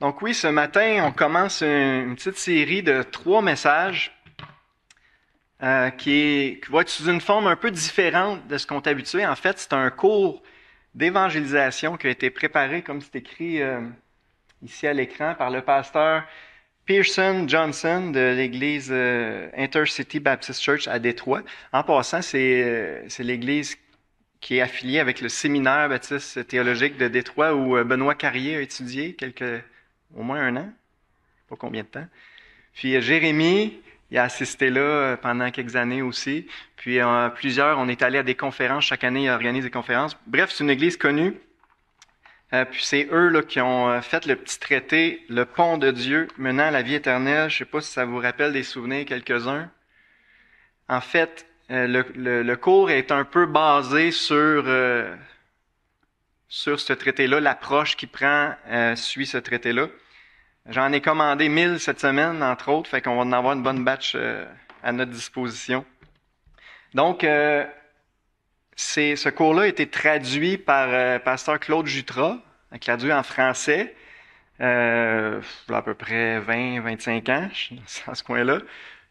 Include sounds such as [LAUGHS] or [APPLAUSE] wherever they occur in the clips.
Donc oui, ce matin, on commence une petite série de trois messages euh, qui, est, va être sous une forme un peu différente de ce qu'on est habitué. En fait, c'est un cours d'évangélisation qui a été préparé, comme c'est écrit euh, ici à l'écran, par le pasteur Pearson Johnson de l'église euh, Intercity Baptist Church à Détroit. En passant, c'est l'église qui est affiliée avec le séminaire baptiste théologique de Détroit où Benoît Carrier a étudié quelques au moins un an, pas combien de temps. Puis euh, Jérémy, il a assisté là euh, pendant quelques années aussi. Puis euh, plusieurs, on est allé à des conférences. Chaque année, il organise des conférences. Bref, c'est une église connue. puis c'est eux là, qui ont fait le petit traité, le pont de Dieu menant à la vie éternelle. Je ne sais pas si ça vous rappelle des souvenirs, quelques-uns. En fait, le, cours est un peu basé sur, sur ce traité-là. L'approche qui prend suit ce traité-là. J'en ai commandé mille cette semaine, entre autres, fait qu'on va en avoir une bonne batch euh, à notre disposition. Donc, euh, ce cours-là a été traduit par euh, pasteur Claude Jutras, traduit en français, euh, à peu près 20-25 ans, dans ce coin-là.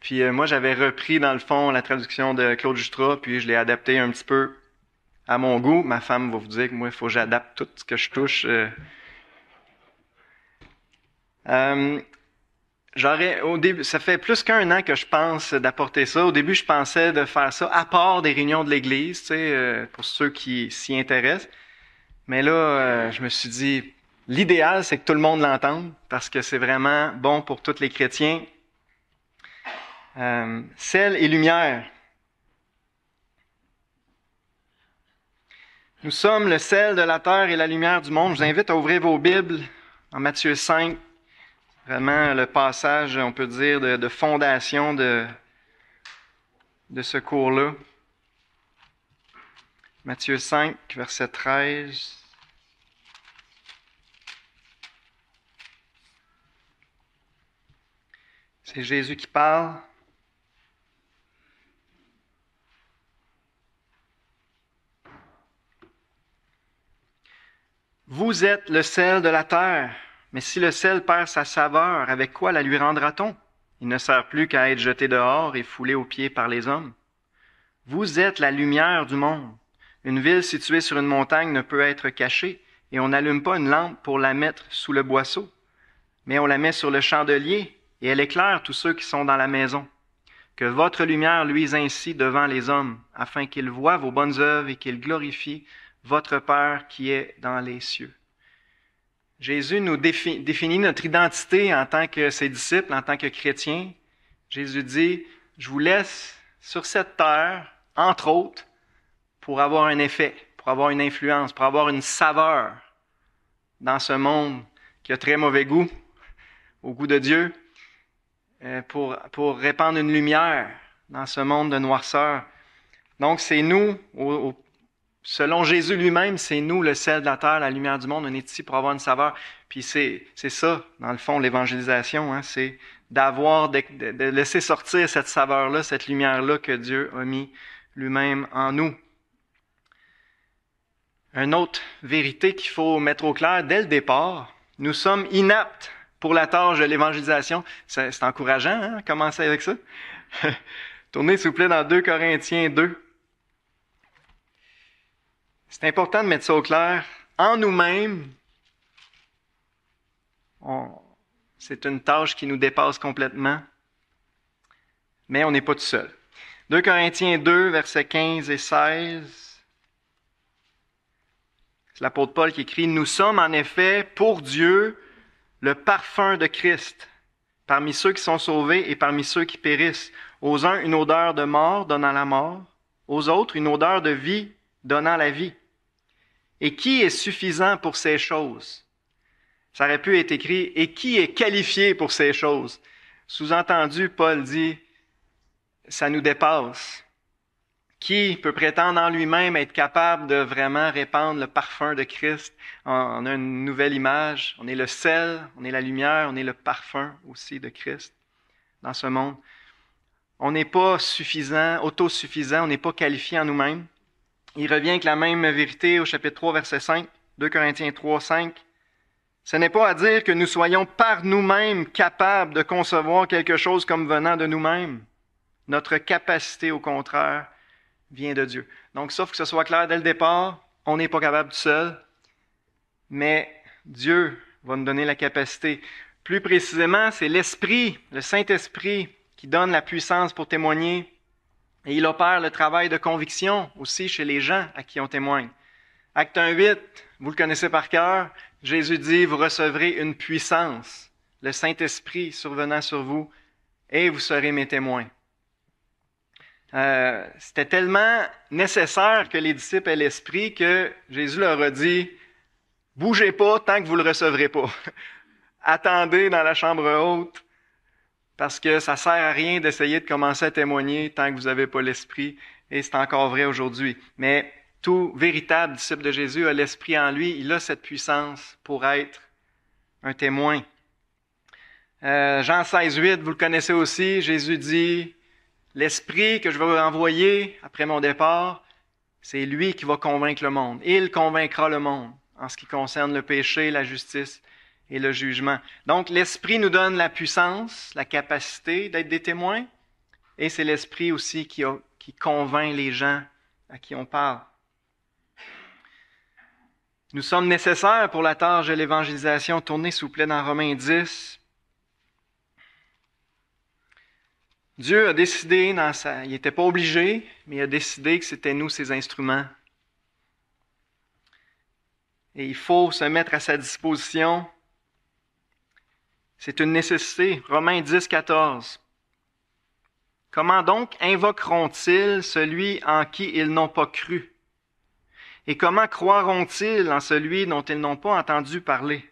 Puis euh, moi, j'avais repris, dans le fond, la traduction de Claude Jutras, puis je l'ai adapté un petit peu à mon goût. Ma femme va vous dire que moi, il faut que j'adapte tout ce que je touche euh, au début, ça fait plus qu'un an que je pense d'apporter ça. Au début, je pensais de faire ça à part des réunions de l'Église, tu sais, euh, pour ceux qui s'y intéressent. Mais là, euh, je me suis dit, l'idéal, c'est que tout le monde l'entende, parce que c'est vraiment bon pour tous les chrétiens. Euh, Celle et lumière. Nous sommes le sel de la terre et la lumière du monde. Je vous invite à ouvrir vos Bibles en Matthieu 5, Vraiment le passage, on peut dire, de, fondation de, de ce cours-là. Matthieu 5, verset 13. C'est Jésus qui parle. Vous êtes le sel de la terre. Mais si le sel perd sa saveur, avec quoi la lui rendra-t-on Il ne sert plus qu'à être jeté dehors et foulé aux pieds par les hommes. Vous êtes la lumière du monde. Une ville située sur une montagne ne peut être cachée, et on n'allume pas une lampe pour la mettre sous le boisseau, mais on la met sur le chandelier, et elle éclaire tous ceux qui sont dans la maison. Que votre lumière luise ainsi devant les hommes, afin qu'ils voient vos bonnes œuvres et qu'ils glorifient votre Père qui est dans les cieux. Jésus nous définit notre identité en tant que ses disciples, en tant que chrétiens. Jésus dit, je vous laisse sur cette terre, entre autres, pour avoir un effet, pour avoir une influence, pour avoir une saveur dans ce monde qui a très mauvais goût, au goût de Dieu, euh, pour, pour répandre une lumière dans ce monde de noirceur. Donc c'est nous, au, Selon Jésus lui-même, c'est nous le sel de la terre, la lumière du monde. On est ici pour avoir une saveur. Puis c'est, c'est ça, dans le fond, l'évangélisation. Hein. c'est d'avoir, de, laisser sortir cette saveur-là, cette lumière-là que Dieu a mis lui-même en nous. Une autre vérité qu'il faut mettre au clair dès le départ, nous sommes inaptes pour la tâche de l'évangélisation. C'est, c'est encourageant, hein, commencer avec ça. [LAUGHS] Tournez, s'il vous plaît, dans 2 Corinthiens 2. C'est important de mettre ça au clair. En nous-mêmes, c'est une tâche qui nous dépasse complètement, mais on n'est pas tout seul. 2 Corinthiens 2, versets 15 et 16. C'est l'apôtre Paul qui écrit, Nous sommes en effet pour Dieu le parfum de Christ, parmi ceux qui sont sauvés et parmi ceux qui périssent. Aux uns, une odeur de mort donnant la mort, aux autres, une odeur de vie donnant la vie. Et qui est suffisant pour ces choses? Ça aurait pu être écrit, et qui est qualifié pour ces choses? Sous-entendu, Paul dit, ça nous dépasse. Qui peut prétendre en lui-même être capable de vraiment répandre le parfum de Christ? en une nouvelle image. On est le sel, on est la lumière, on est le parfum aussi de Christ dans ce monde. On n'est pas suffisant, autosuffisant, on n'est pas qualifié en nous-mêmes il revient avec la même vérité au chapitre 3, verset 5, 2 Corinthiens 3, 5. Ce n'est pas à dire que nous soyons par nous-mêmes capables de concevoir quelque chose comme venant de nous-mêmes. Notre capacité, au contraire, vient de Dieu. Donc, sauf que ce soit clair dès le départ, on n'est pas capable tout seul, mais Dieu va nous donner la capacité. Plus précisément, c'est l'Esprit, le Saint-Esprit, qui donne la puissance pour témoigner et il opère le travail de conviction aussi chez les gens à qui on témoigne. Acte 1, 8, vous le connaissez par cœur, Jésus dit, vous recevrez une puissance, le Saint-Esprit survenant sur vous, et vous serez mes témoins. Euh, C'était tellement nécessaire que les disciples aient l'Esprit que Jésus leur a dit, bougez pas tant que vous le recevrez pas. [LAUGHS] Attendez dans la chambre haute, parce que ça sert à rien d'essayer de commencer à témoigner tant que vous n'avez pas l'esprit, et c'est encore vrai aujourd'hui. Mais tout véritable disciple de Jésus a l'esprit en lui, il a cette puissance pour être un témoin. Euh, Jean 16, 8, vous le connaissez aussi, Jésus dit, l'esprit que je vais envoyer après mon départ, c'est lui qui va convaincre le monde. Il convaincra le monde en ce qui concerne le péché, la justice et le jugement. Donc l'Esprit nous donne la puissance, la capacité d'être des témoins, et c'est l'Esprit aussi qui, qui convainc les gens à qui on parle. Nous sommes nécessaires pour la tâche de l'évangélisation. tournée s'il vous plaît, dans Romains 10. Dieu a décidé, dans sa, il n'était pas obligé, mais il a décidé que c'était nous ses instruments. Et il faut se mettre à sa disposition c'est une nécessité. Romains 10, 14. Comment donc invoqueront-ils celui en qui ils n'ont pas cru? Et comment croiront-ils en celui dont ils n'ont pas entendu parler?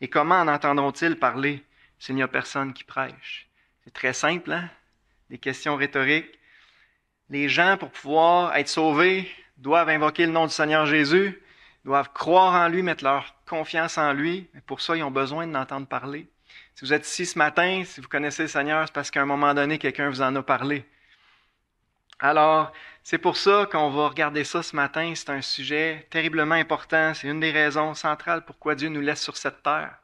Et comment en entendront-ils parler s'il n'y a personne qui prêche? C'est très simple, hein? Des questions rhétoriques. Les gens, pour pouvoir être sauvés, doivent invoquer le nom du Seigneur Jésus doivent croire en lui, mettre leur confiance en lui. Et pour ça, ils ont besoin de l'entendre parler. Si vous êtes ici ce matin, si vous connaissez le Seigneur, c'est parce qu'à un moment donné, quelqu'un vous en a parlé. Alors, c'est pour ça qu'on va regarder ça ce matin. C'est un sujet terriblement important. C'est une des raisons centrales pourquoi Dieu nous laisse sur cette terre,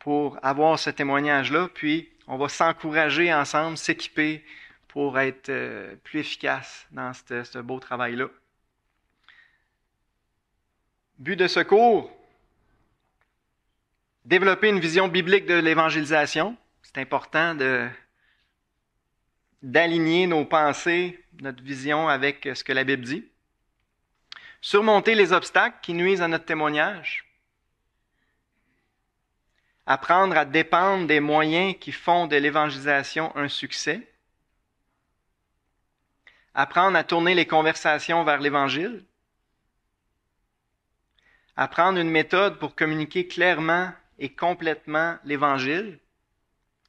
pour avoir ce témoignage-là. Puis, on va s'encourager ensemble, s'équiper pour être euh, plus efficace dans ce beau travail-là. But de secours, développer une vision biblique de l'évangélisation. C'est important de, d'aligner nos pensées, notre vision avec ce que la Bible dit. Surmonter les obstacles qui nuisent à notre témoignage. Apprendre à dépendre des moyens qui font de l'évangélisation un succès. Apprendre à tourner les conversations vers l'Évangile apprendre une méthode pour communiquer clairement et complètement l'Évangile.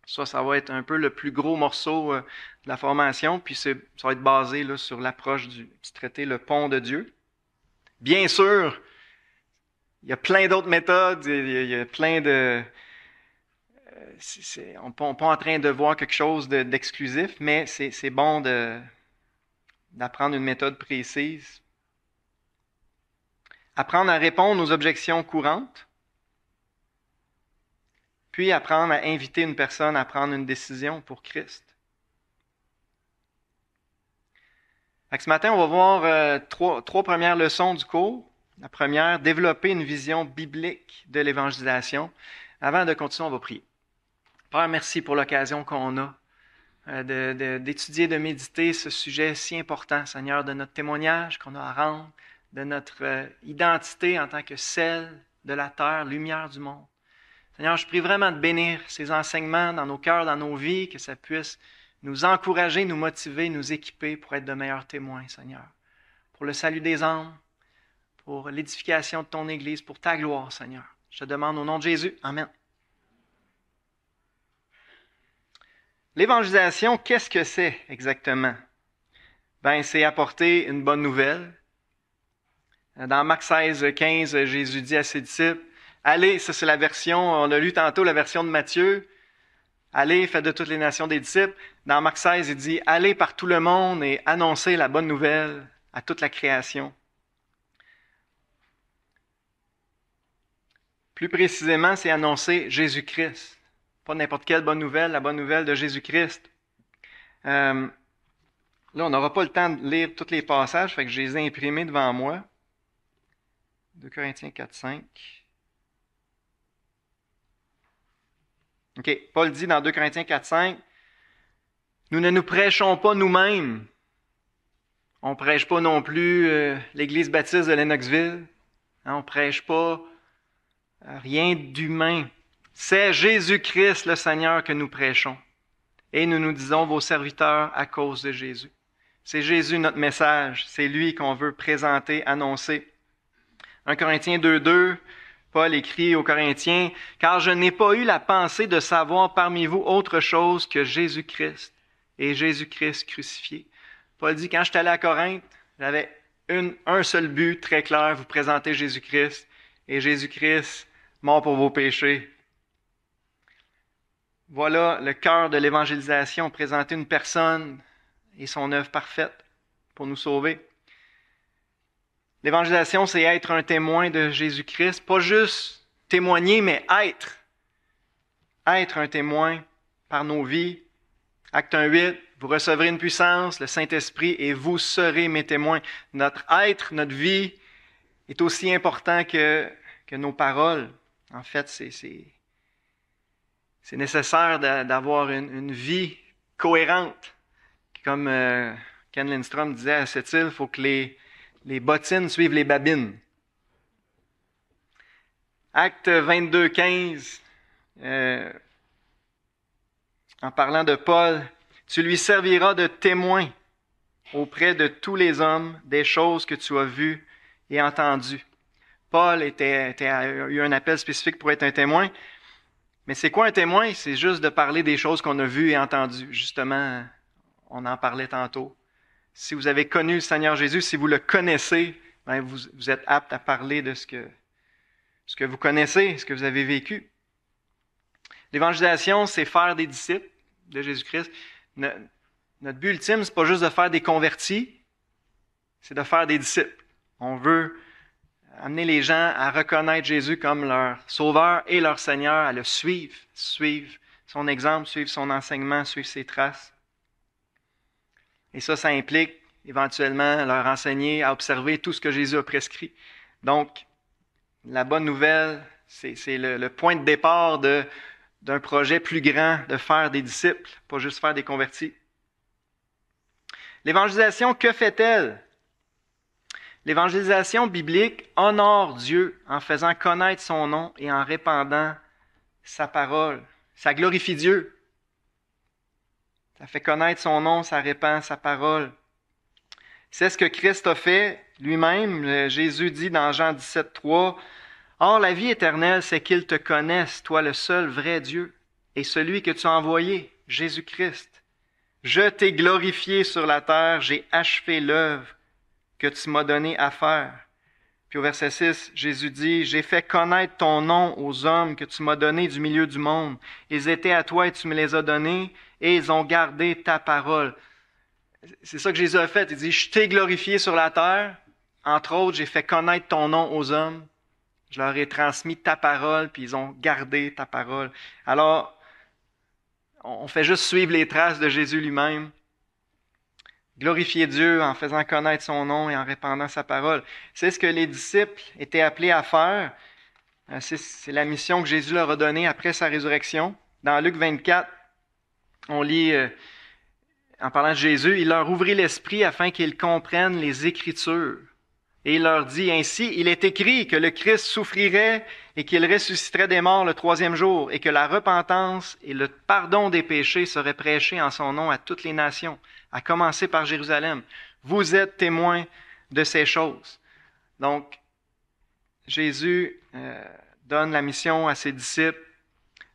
Ça, ça va être un peu le plus gros morceau euh, de la formation, puis ça va être basé là, sur l'approche du traité Le Pont de Dieu. Bien sûr, il y a plein d'autres méthodes, il y a, plein de... Euh, on n'est pas en train de voir quelque chose d'exclusif, mais c'est bon d'apprendre une méthode précise apprendre à répondre aux objections courantes, puis apprendre à inviter une personne à prendre une décision pour Christ. ce matin, on va voir euh, trois, premières leçons du cours. La première, développer une vision biblique de l'évangélisation. Avant de continuer, on va prier. Père, merci pour l'occasion qu'on a euh, d'étudier, de, de méditer ce sujet si important, Seigneur, de notre témoignage qu'on a à rendre, de notre euh, identité en tant que celle de la terre, lumière du monde. Seigneur, je prie vraiment de bénir ces enseignements dans nos cœurs, dans nos vies, que ça puisse nous encourager, nous motiver, nous équiper pour être de meilleurs témoins, Seigneur, pour le salut des âmes, pour l'édification de ton Église, pour ta gloire, Seigneur. Je te demande au nom de Jésus. Amen. L'évangélisation, qu'est-ce que c'est exactement? Ben, c'est apporter une bonne nouvelle dans Marc 16, 15, Jésus dit à ses disciples, Allez, ça c'est la version, on a lu tantôt la version de Matthieu, Allez, faites de toutes les nations des disciples. Dans Marc 16, il dit, Allez par tout le monde et annoncez la bonne nouvelle à toute la création. Plus précisément, c'est annoncer Jésus-Christ. Pas n'importe quelle bonne nouvelle, la bonne nouvelle de Jésus-Christ. Euh, là, on n'aura pas le temps de lire tous les passages, fait que je les ai imprimés devant moi. 2 Corinthiens 4, 5. OK, Paul dit dans 2 Corinthiens 4, 5, nous ne nous prêchons pas nous-mêmes. On ne prêche pas non plus euh, l'Église baptiste de Lenoxville. Hein, on ne prêche pas euh, rien d'humain. C'est Jésus-Christ le Seigneur que nous prêchons. Et nous nous disons vos serviteurs à cause de Jésus. C'est Jésus notre message. C'est lui qu'on veut présenter, annoncer. 1 Corinthiens 2 Paul écrit aux Corinthiens, Car je n'ai pas eu la pensée de savoir parmi vous autre chose que Jésus-Christ et Jésus-Christ crucifié. Paul dit, quand je suis allé à Corinthe, j'avais un seul but très clair, vous présenter Jésus-Christ et Jésus-Christ mort pour vos péchés. Voilà le cœur de l'évangélisation, présenter une personne et son œuvre parfaite pour nous sauver. L'évangélisation, c'est être un témoin de Jésus-Christ, pas juste témoigner, mais être. Être un témoin par nos vies. Acte 1.8 vous recevrez une puissance, le Saint-Esprit, et vous serez mes témoins. Notre être, notre vie est aussi important que, que nos paroles. En fait, c'est nécessaire d'avoir une, vie cohérente. Comme euh, Ken Lindstrom disait à cette île, il faut que les, les bottines suivent les babines. Acte 22, 15, euh, en parlant de Paul, tu lui serviras de témoin auprès de tous les hommes des choses que tu as vues et entendues. Paul était, a eu un appel spécifique pour être un témoin. Mais c'est quoi un témoin? C'est juste de parler des choses qu'on a vues et entendues. Justement, on en parlait tantôt si vous avez connu le Seigneur Jésus, si vous le connaissez, ben, vous, êtes apte à parler de ce que, ce que vous connaissez, ce que vous avez vécu. L'évangélisation, c'est faire des disciples de Jésus-Christ. Notre but ultime, c'est pas juste de faire des convertis, c'est de faire des disciples. On veut amener les gens à reconnaître Jésus comme leur sauveur et leur Seigneur, à le suivre, suivre son exemple, suivre son enseignement, suivre ses traces. Et ça, ça implique éventuellement leur enseigner à observer tout ce que Jésus a prescrit. Donc, la bonne nouvelle, c'est le, point de départ d'un projet plus grand de faire des disciples, pas juste faire des convertis. L'évangélisation, que fait-elle? L'évangélisation biblique honore Dieu en faisant connaître son nom et en répandant sa parole. Ça glorifie Dieu. Ça fait connaître son nom, ça répand sa parole. C'est ce que Christ a fait lui-même. Euh, Jésus dit dans Jean 17, 3, Or la vie éternelle, c'est qu'il te connaisse, toi le seul vrai Dieu, et celui que tu as envoyé, Jésus-Christ. Je t'ai glorifié sur la terre, j'ai achevé l'œuvre que tu m'as donnée à faire. Puis au verset 6, Jésus dit, J'ai fait connaître ton nom aux hommes que tu m'as donné du milieu du monde. Ils étaient à toi et tu me les as donnés, et ils ont gardé ta parole. C'est ça que Jésus a fait. Il dit, Je t'ai glorifié sur la terre. Entre autres, j'ai fait connaître ton nom aux hommes. Je leur ai transmis ta parole, puis ils ont gardé ta parole. Alors, on fait juste suivre les traces de Jésus lui-même glorifier Dieu en faisant connaître son nom et en répandant sa parole. C'est ce que les disciples étaient appelés à faire. Euh, c'est la mission que Jésus leur a donnée après sa résurrection. Dans Luc 24, on lit, euh, en parlant de Jésus, il leur ouvrit l'esprit afin qu'ils comprennent les Écritures. Et il leur dit ainsi, il est écrit que le Christ souffrirait et qu'il ressusciterait des morts le troisième jour, et que la repentance et le pardon des péchés seraient prêchés en son nom à toutes les nations, à commencer par Jérusalem. Vous êtes témoins de ces choses. Donc, Jésus euh, donne la mission à ses disciples.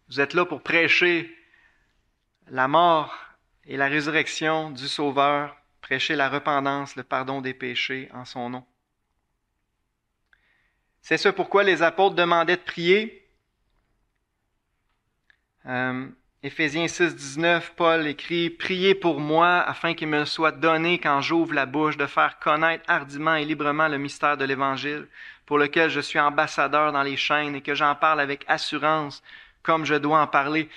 Vous êtes là pour prêcher la mort et la résurrection du Sauveur, prêcher la repentance, le pardon des péchés en son nom. C'est ce pourquoi les apôtres demandaient de prier. Euh, Éphésiens 6, 19, Paul écrit Priez pour moi afin qu'il me soit donné, quand j'ouvre la bouche, de faire connaître hardiment et librement le mystère de l'Évangile, pour lequel je suis ambassadeur dans les chaînes et que j'en parle avec assurance, comme je dois en parler.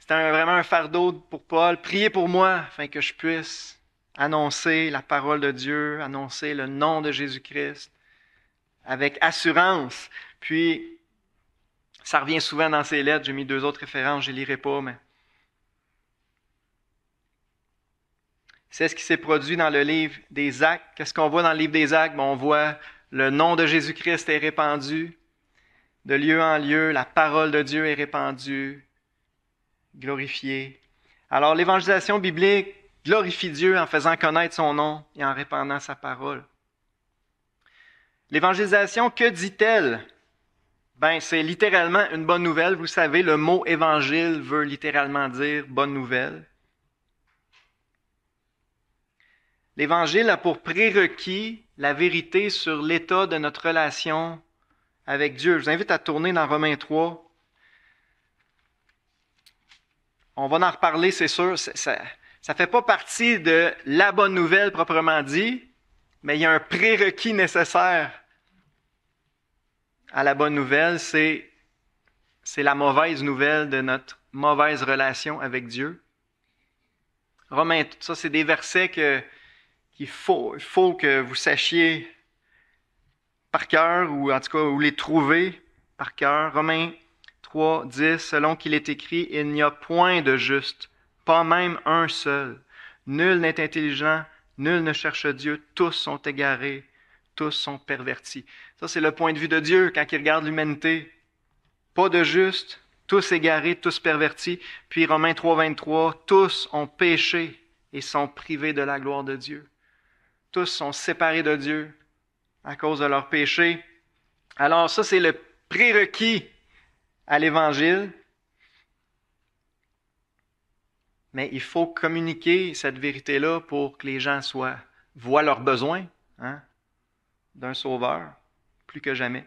C'était vraiment un fardeau pour Paul. Priez pour moi afin que je puisse annoncer la parole de Dieu, annoncer le nom de Jésus-Christ avec assurance. Puis, ça revient souvent dans ses lettres. J'ai mis deux autres références, je ne les lirai pas, mais. C'est ce qui s'est produit dans le livre des Actes. Qu'est-ce qu'on voit dans le livre des Actes? Ben, on voit le nom de Jésus-Christ est répandu. De lieu en lieu, la parole de Dieu est répandue, glorifiée. Alors, l'évangélisation biblique glorifie Dieu en faisant connaître son nom et en répandant sa parole. L'évangélisation, que dit-elle? Ben, c'est littéralement une bonne nouvelle. Vous savez, le mot évangile veut littéralement dire bonne nouvelle. L'évangile a pour prérequis la vérité sur l'état de notre relation avec Dieu. Je vous invite à tourner dans Romains 3. On va en reparler, c'est sûr. Ça ne fait pas partie de la bonne nouvelle proprement dit, mais il y a un prérequis nécessaire à la bonne nouvelle, c'est, c'est la mauvaise nouvelle de notre mauvaise relation avec Dieu. Romains, ça, c'est des versets qu'il faut, faut que vous sachiez par cœur, ou en tout cas, vous les trouver par cœur. Romains 3, 10, selon qu'il est écrit, il n'y a point de juste, pas même un seul. Nul n'est intelligent, nul ne cherche Dieu, tous sont égarés, tous sont pervertis. Ça, c'est le point de vue de Dieu quand il regarde l'humanité. Pas de juste, tous égarés, tous pervertis. Puis Romains 3, 23, tous ont péché et sont privés de la gloire de Dieu. Tous sont séparés de Dieu à cause de leur péché. Alors ça, c'est le prérequis à l'Évangile. Mais il faut communiquer cette vérité-là pour que les gens soient, voient leurs besoins hein, d'un sauveur plus que jamais.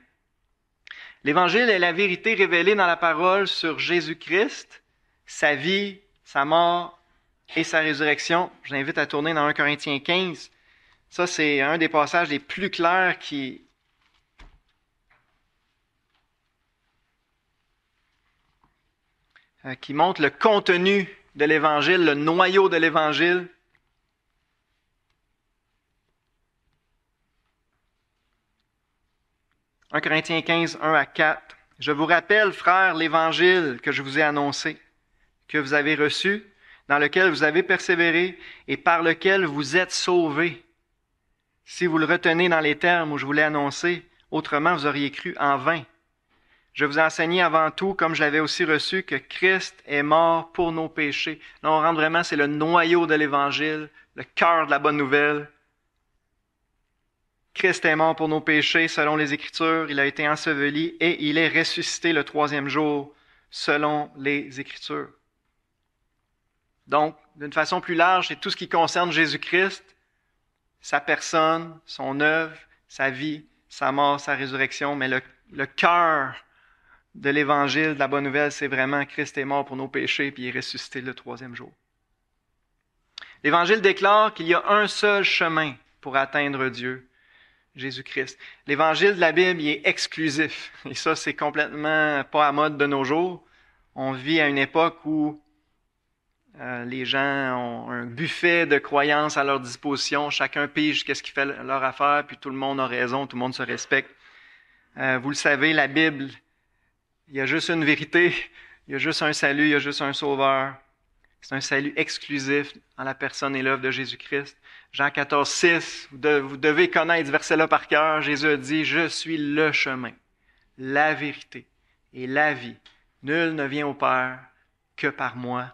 L'Évangile est la vérité révélée dans la parole sur Jésus-Christ, sa vie, sa mort et sa résurrection. Je l'invite à tourner dans 1 Corinthiens 15. Ça, c'est un des passages les plus clairs qui... Euh, qui montre le contenu de l'Évangile, le noyau de l'Évangile. 1 Corinthiens 15, 1 à 4. Je vous rappelle, frères, l'évangile que je vous ai annoncé, que vous avez reçu, dans lequel vous avez persévéré et par lequel vous êtes sauvés. Si vous le retenez dans les termes où je vous l'ai annoncé, autrement vous auriez cru en vain. Je vous enseignais avant tout, comme je l'avais aussi reçu, que Christ est mort pour nos péchés. Là, on rentre vraiment, c'est le noyau de l'Évangile, le cœur de la bonne nouvelle. Christ est mort pour nos péchés selon les Écritures, il a été enseveli et il est ressuscité le troisième jour selon les Écritures. Donc, d'une façon plus large, c'est tout ce qui concerne Jésus-Christ, sa personne, son œuvre, sa vie, sa mort, sa résurrection, mais le, cœur de l'Évangile, de la bonne nouvelle, c'est vraiment Christ est mort pour nos péchés, puis il est ressuscité le troisième jour. L'Évangile déclare qu'il y a un seul chemin pour atteindre Dieu, Jésus-Christ. L'évangile de la Bible il est exclusif. Et ça, c'est complètement pas à mode de nos jours. On vit à une époque où euh, les gens ont un buffet de croyances à leur disposition. Chacun pige qu'est-ce qui fait leur affaire, puis tout le monde a raison, tout le monde se respecte. Euh, vous le savez, la Bible, il y a juste une vérité, il y a juste un salut, il y a juste un sauveur. C'est un salut exclusif en la personne et l'œuvre de Jésus-Christ. Jean 14, 6, vous devez connaître ce verset-là par cœur. Jésus dit, je suis le chemin, la vérité et la vie. Nul ne vient au Père que par moi.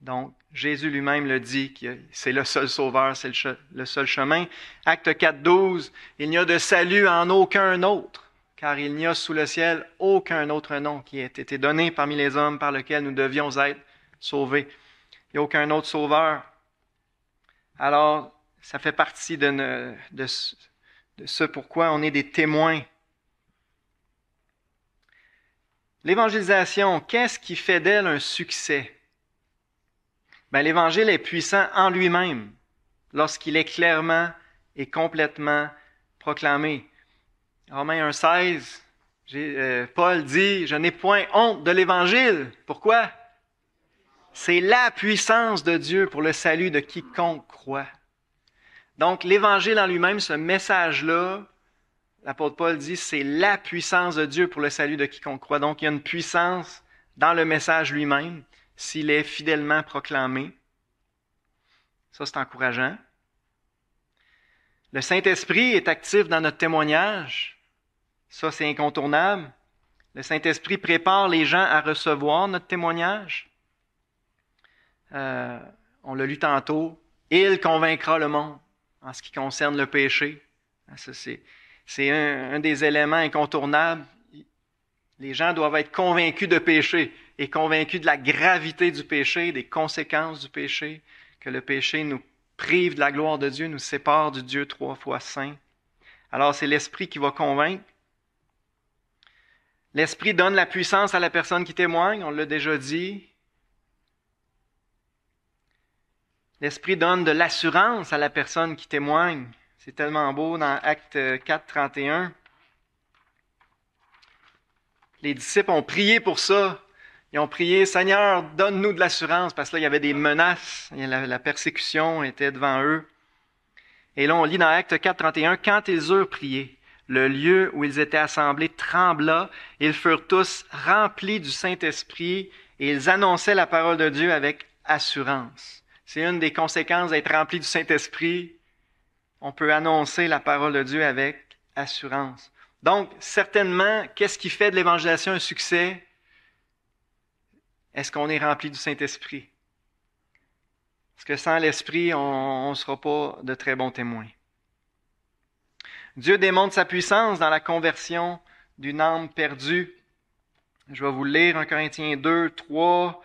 Donc, Jésus lui-même le dit, que c'est le seul sauveur, c'est le, seul chemin. Acte 4, 12, il n'y a de salut en aucun autre, car il n'y a sous le ciel aucun autre nom qui ait été donné parmi les hommes par lequel nous devions être sauvés. Il n'y a aucun autre sauveur. Alors, ça fait partie de, ce pourquoi on est des témoins. L'évangélisation, qu'est-ce qui fait d'elle un succès? Ben, L'Évangile est puissant en lui-même lorsqu'il est clairement et complètement proclamé. Romains 1.16, euh, Paul dit, je n'ai point honte de l'Évangile. Pourquoi? C'est la puissance de Dieu pour le salut de quiconque croit. Donc, l'Évangile en lui-même, ce message-là, l'apôtre Paul dit, c'est la puissance de Dieu pour le salut de quiconque croit. Donc, il y a une puissance dans le message lui-même s'il est fidèlement proclamé. Ça, c'est encourageant. Le Saint-Esprit est actif dans notre témoignage. Ça, c'est incontournable. Le Saint-Esprit prépare les gens à recevoir notre témoignage. Euh, on l'a lu tantôt, il convaincra le monde en ce qui concerne le péché. Ah, c'est un, un des éléments incontournables. Les gens doivent être convaincus de péché et convaincus de la gravité du péché, des conséquences du péché, que le péché nous prive de la gloire de Dieu, nous sépare du Dieu trois fois saint. Alors c'est l'Esprit qui va convaincre. L'Esprit donne la puissance à la personne qui témoigne, on l'a déjà dit. L'Esprit donne de l'assurance à la personne qui témoigne. C'est tellement beau dans Acte 4, euh, 31. Les disciples ont prié pour ça. Ils ont prié, Seigneur, donne-nous de l'assurance, parce que là, il y avait des menaces, la, la persécution était devant eux. Et là, on lit dans Acte 4, 31, quand ils eurent prié, le lieu où ils étaient assemblés trembla, ils furent tous remplis du Saint-Esprit, et ils annonçaient la parole de Dieu avec assurance. C'est une des conséquences d'être rempli du Saint-Esprit. On peut annoncer la parole de Dieu avec assurance. Donc, certainement, qu'est-ce qui fait de l'évangélisation un succès? Est-ce qu'on est rempli du Saint-Esprit? Parce que sans l'Esprit, on ne sera pas de très bons témoins. Dieu démontre sa puissance dans la conversion d'une âme perdue. Je vais vous lire 1 Corinthiens 2, 3,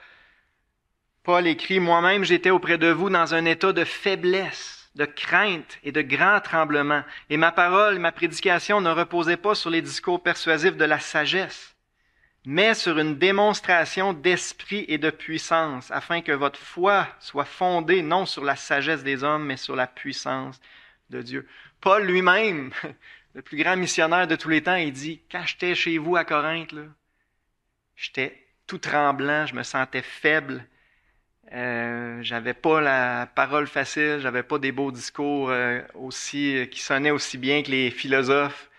Paul écrit, Moi-même j'étais auprès de vous dans un état de faiblesse, de crainte et de grand tremblement, et ma parole, ma prédication ne reposait pas sur les discours persuasifs de la sagesse, mais sur une démonstration d'esprit et de puissance, afin que votre foi soit fondée non sur la sagesse des hommes, mais sur la puissance de Dieu. Paul lui-même, [LAUGHS] le plus grand missionnaire de tous les temps, il dit, quand j'étais chez vous à Corinthe, j'étais tout tremblant, je me sentais faible, euh, j'avais pas la parole facile, j'avais pas des beaux discours euh, aussi euh, qui sonnaient aussi bien que les philosophes.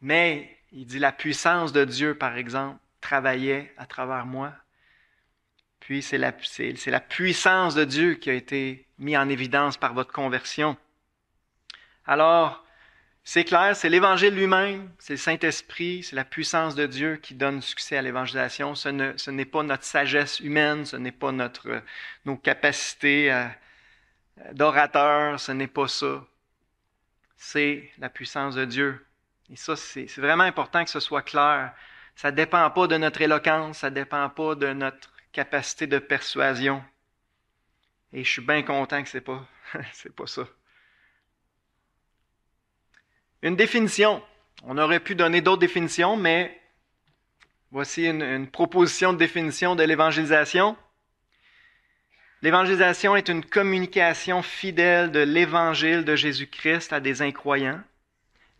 Mais il dit la puissance de Dieu, par exemple, travaillait à travers moi. Puis c'est la, c'est, c'est la puissance de Dieu qui a été mise en évidence par votre conversion. Alors, c'est clair, c'est l'Évangile lui-même, c'est le Saint-Esprit, c'est la puissance de Dieu qui donne succès à l'évangélisation. Ce, n'est pas notre sagesse humaine, ce n'est pas notre, nos capacités euh, d'orateur, ce n'est pas ça. C'est la puissance de Dieu. Et ça, c'est, vraiment important que ce soit clair. Ça ne dépend pas de notre éloquence, ça ne dépend pas de notre capacité de persuasion. Et je suis bien content que ce n'est pas, [LAUGHS] c'est pas ça. Une définition. On aurait pu donner d'autres définitions, mais voici une, proposition de définition de l'évangélisation. L'évangélisation est une communication fidèle de l'évangile de Jésus-Christ à des incroyants,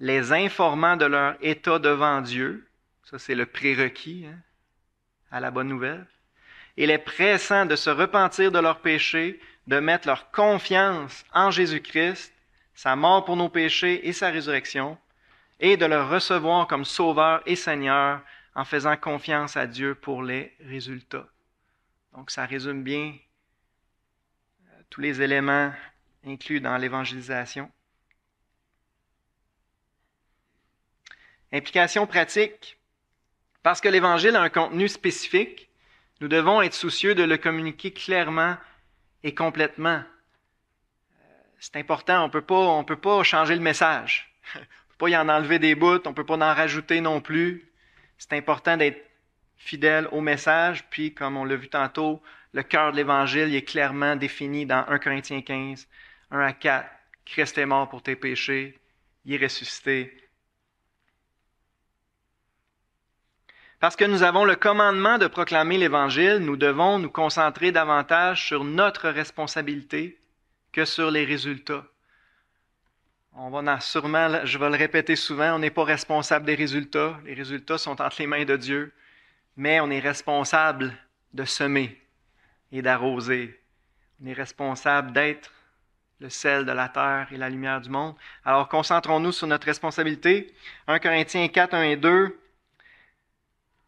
les informant de leur état devant Dieu, ça c'est le prérequis hein, à la bonne nouvelle, et les pressant de se repentir de leurs péchés, de mettre leur confiance en Jésus-Christ sa mort pour nos péchés et sa résurrection, et de le recevoir comme Sauveur et Seigneur en faisant confiance à Dieu pour les résultats. Donc ça résume bien euh, tous les éléments inclus dans l'évangélisation. Implication pratique. Parce que l'Évangile a un contenu spécifique, nous devons être soucieux de le communiquer clairement et complètement c'est important. On peut pas, on peut pas changer le message. [LAUGHS] On peut pas y en enlever des bouts. On peut pas en rajouter non plus. C'est important d'être fidèle au message. Puis, comme on l'a vu tantôt, le cœur de l'Évangile est clairement défini dans 1 Corinthiens 15, 1 à 4. Christ est mort pour tes péchés. Il est ressuscité. Parce que nous avons le commandement de proclamer l'Évangile, nous devons nous concentrer davantage sur notre responsabilité sur les résultats. On va sûrement, je vais le répéter souvent, on n'est pas responsable des résultats. Les résultats sont entre les mains de Dieu, mais on est responsable de semer et d'arroser. On est responsable d'être le sel de la terre et la lumière du monde. Alors concentrons-nous sur notre responsabilité. 1 Corinthiens 4, 1 et 2.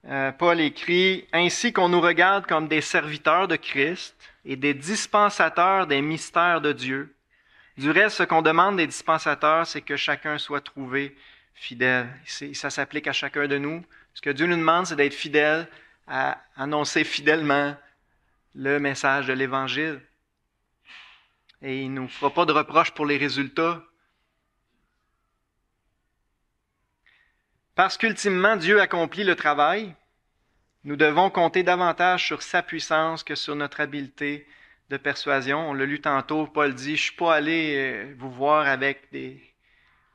Euh, Paul écrit, Ainsi qu'on nous regarde comme des serviteurs de Christ, et des dispensateurs des mystères de Dieu. Du reste, ce qu'on demande des dispensateurs, c'est que chacun soit trouvé fidèle. Ça s'applique à chacun de nous. Ce que Dieu nous demande, c'est d'être fidèle à annoncer fidèlement le message de l'Évangile. Et il ne nous fera pas de reproche pour les résultats. Parce qu'ultimement, Dieu accomplit le travail, nous devons compter davantage sur sa puissance que sur notre habileté de persuasion. On l'a lu tantôt, Paul dit, je suis pas allé euh, vous voir avec des,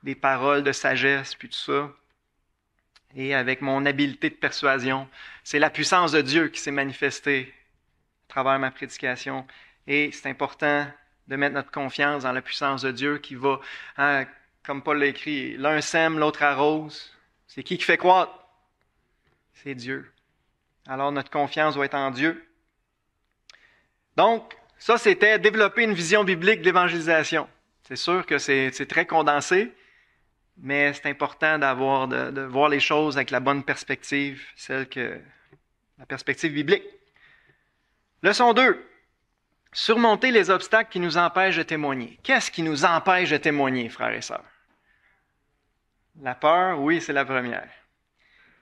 des paroles de sagesse, puis tout ça, et avec mon habileté de persuasion. C'est la puissance de Dieu qui s'est manifestée à travers ma prédication. Et c'est important de mettre notre confiance dans la puissance de Dieu qui va, hein, comme Paul l'a écrit, l'un sème, l'autre arrose. C'est qui qui fait croître? C'est Dieu. Alors notre confiance doit être en Dieu. Donc, ça, c'était développer une vision biblique de l'évangélisation. C'est sûr que c'est très condensé, mais c'est important d'avoir de, voir les choses avec la bonne perspective, celle que la perspective biblique. Leçon 2. Surmonter les obstacles qui nous empêchent de témoigner. Qu'est-ce qui nous empêche de témoigner, frères et sœurs? La peur, oui, c'est la première.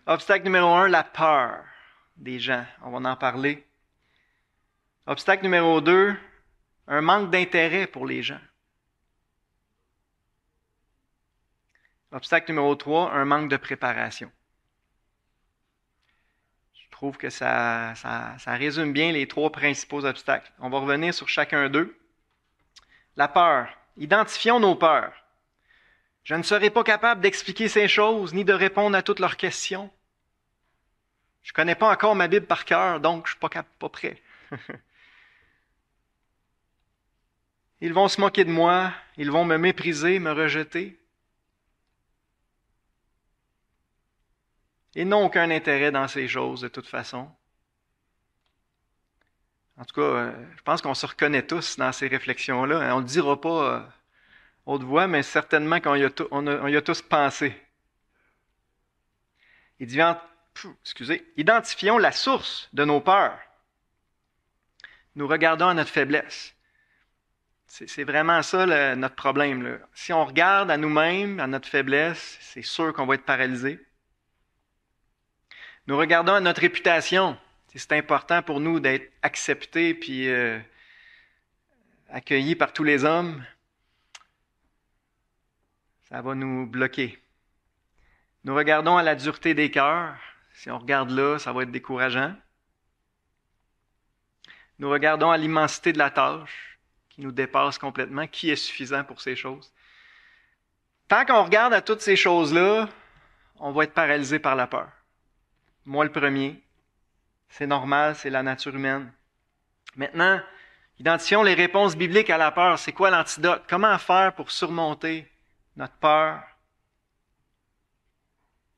Obstacle numéro 1, la peur des gens. On va en parler. Obstacle numéro deux, un manque d'intérêt pour les gens. Obstacle numéro 3, un manque de préparation. Je trouve que ça, ça, ça résume bien les trois principaux obstacles. On va revenir sur chacun d'eux. La peur. Identifions nos peurs. Je ne serai pas capable d'expliquer ces choses ni de répondre à toutes leurs questions. Je connais pas encore ma Bible par cœur, donc je ne suis pas, prêt. [LAUGHS] ils vont se moquer de moi, ils vont me mépriser, me rejeter. Ils n'ont aucun intérêt dans ces choses de toute façon. En tout cas, euh, je pense qu'on se reconnaît tous dans ces réflexions-là. Hein. On ne le dira pas euh, haute voix, mais certainement qu'on y, y, a tous pensé. Il dit, excusez, identifions la source de nos peurs. Nous regardons à notre faiblesse. C'est vraiment ça notre problème. Si on regarde à nous-mêmes, à notre faiblesse, c'est sûr qu'on va être paralysé. Nous regardons à notre réputation. C'est important pour nous d'être acceptés puis accueilli euh, accueillis par tous les hommes. Ça va nous bloquer. Nous regardons à la dureté des cœurs. Si on regarde là, ça va être décourageant. Nous regardons à l'immensité de la tâche qui nous dépasse complètement. Qui est suffisant pour ces choses? Tant qu'on regarde à toutes ces choses-là, on va être paralysé par la peur. Moi le premier. C'est normal, c'est la nature humaine. Maintenant, identifions les réponses bibliques à la peur. C'est quoi l'antidote? Comment faire pour surmonter notre peur?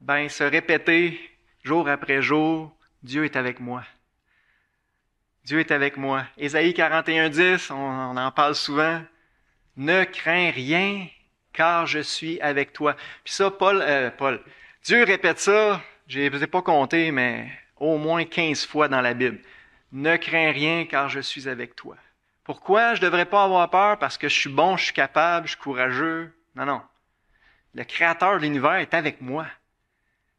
Ben, se répéter Jour après jour, Dieu est avec moi. Dieu est avec moi. Ésaïe 41, 10, on, en parle souvent. Ne crains rien, car je suis avec toi. Puis ça, Paul, euh, Paul, Dieu répète ça, je ne ai pas compté, mais au moins 15 fois dans la Bible. Ne crains rien, car je suis avec toi. Pourquoi je devrais pas avoir peur? Parce que je suis bon, je suis capable, je suis courageux. Non, non. Le Créateur de l'univers est avec moi.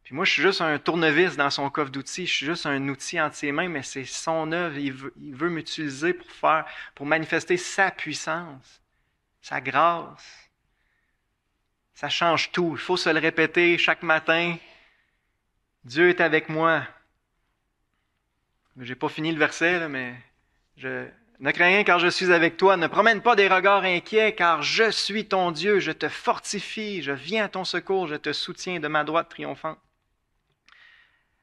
Puis moi, je suis juste un tournevis dans son coffre d'outils. Je suis juste un outil entre ses mains, mais c'est son œuvre. Il veut, m'utiliser pour faire, pour manifester sa puissance, sa grâce. Ça change tout. Il faut se le répéter chaque matin. Dieu est avec moi. J'ai pas fini le verset, mais je, ne crains rien car je suis avec toi. Ne promène pas des regards inquiets car je suis ton Dieu. Je te fortifie. Je viens à ton secours. Je te soutiens de ma droite triomphante.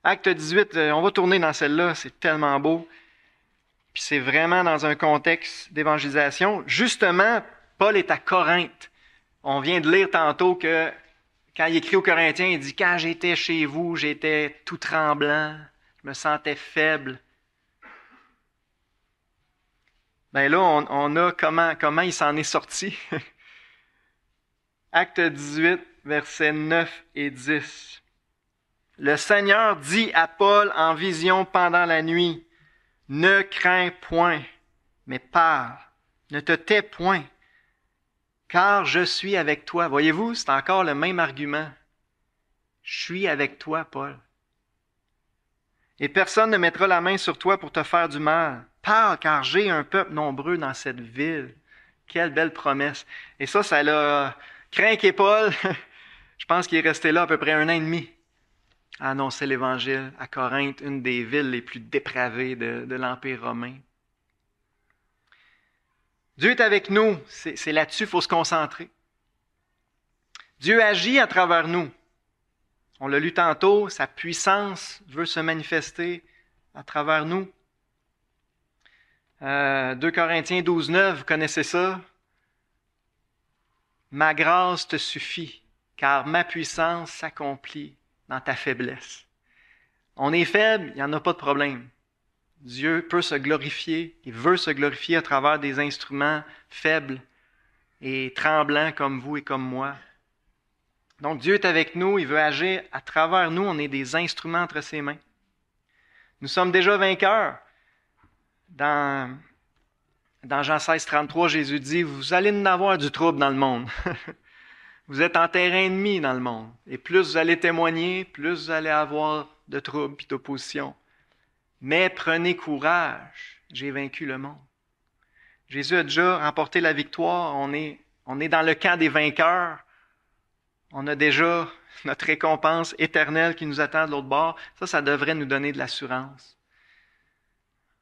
Acte 18, euh, on va tourner dans celle-là, c'est tellement beau. Puis c'est vraiment dans un contexte d'évangélisation. Justement, Paul est à Corinthe. On vient de lire tantôt que quand il écrit aux Corinthiens, il dit, quand j'étais chez vous, j'étais tout tremblant, je me sentais faible. Ben là, on, on a comment, comment il s'en est sorti. [LAUGHS] Acte 18, versets 9 et 10. Le Seigneur dit à Paul en vision pendant la nuit, Ne crains point, mais parle, ne te tais point, car je suis avec toi. Voyez-vous, c'est encore le même argument. Je suis avec toi, Paul. Et personne ne mettra la main sur toi pour te faire du mal. Parle, car j'ai un peuple nombreux dans cette ville. Quelle belle promesse. Et ça, ça l'a craint Paul. [LAUGHS] Je pense qu'il est resté là à peu près un an et demi annonçait l'Évangile à Corinthe, une des villes les plus dépravées de, l'Empire romain. Dieu est avec nous, c'est là-dessus qu'il faut se concentrer. Dieu agit à travers nous. On l'a lu tantôt, sa puissance veut se manifester à travers nous. 2 euh, Corinthiens 12, vous connaissez ça? Ma grâce te suffit, car ma puissance s'accomplit dans ta faiblesse. On est faible, il n'y en a pas de problème. Dieu peut se glorifier, il veut se glorifier à travers des instruments faibles et tremblants comme vous et comme moi. Donc Dieu est avec nous, il veut agir à travers nous, on est des instruments entre ses mains. Nous sommes déjà vainqueurs. Dans, dans Jean 16, 33, Jésus dit, vous allez en avoir du trouble dans le monde. [LAUGHS] Vous êtes en terrain ennemi dans le monde. Et plus vous allez témoigner, plus vous allez avoir de troubles et d'opposition. Mais prenez courage, j'ai vaincu le monde. Jésus a déjà remporté la victoire, on est, on est dans le camp des vainqueurs, on a déjà [LAUGHS] notre récompense éternelle qui nous attend de l'autre bord. Ça, ça devrait nous donner de l'assurance.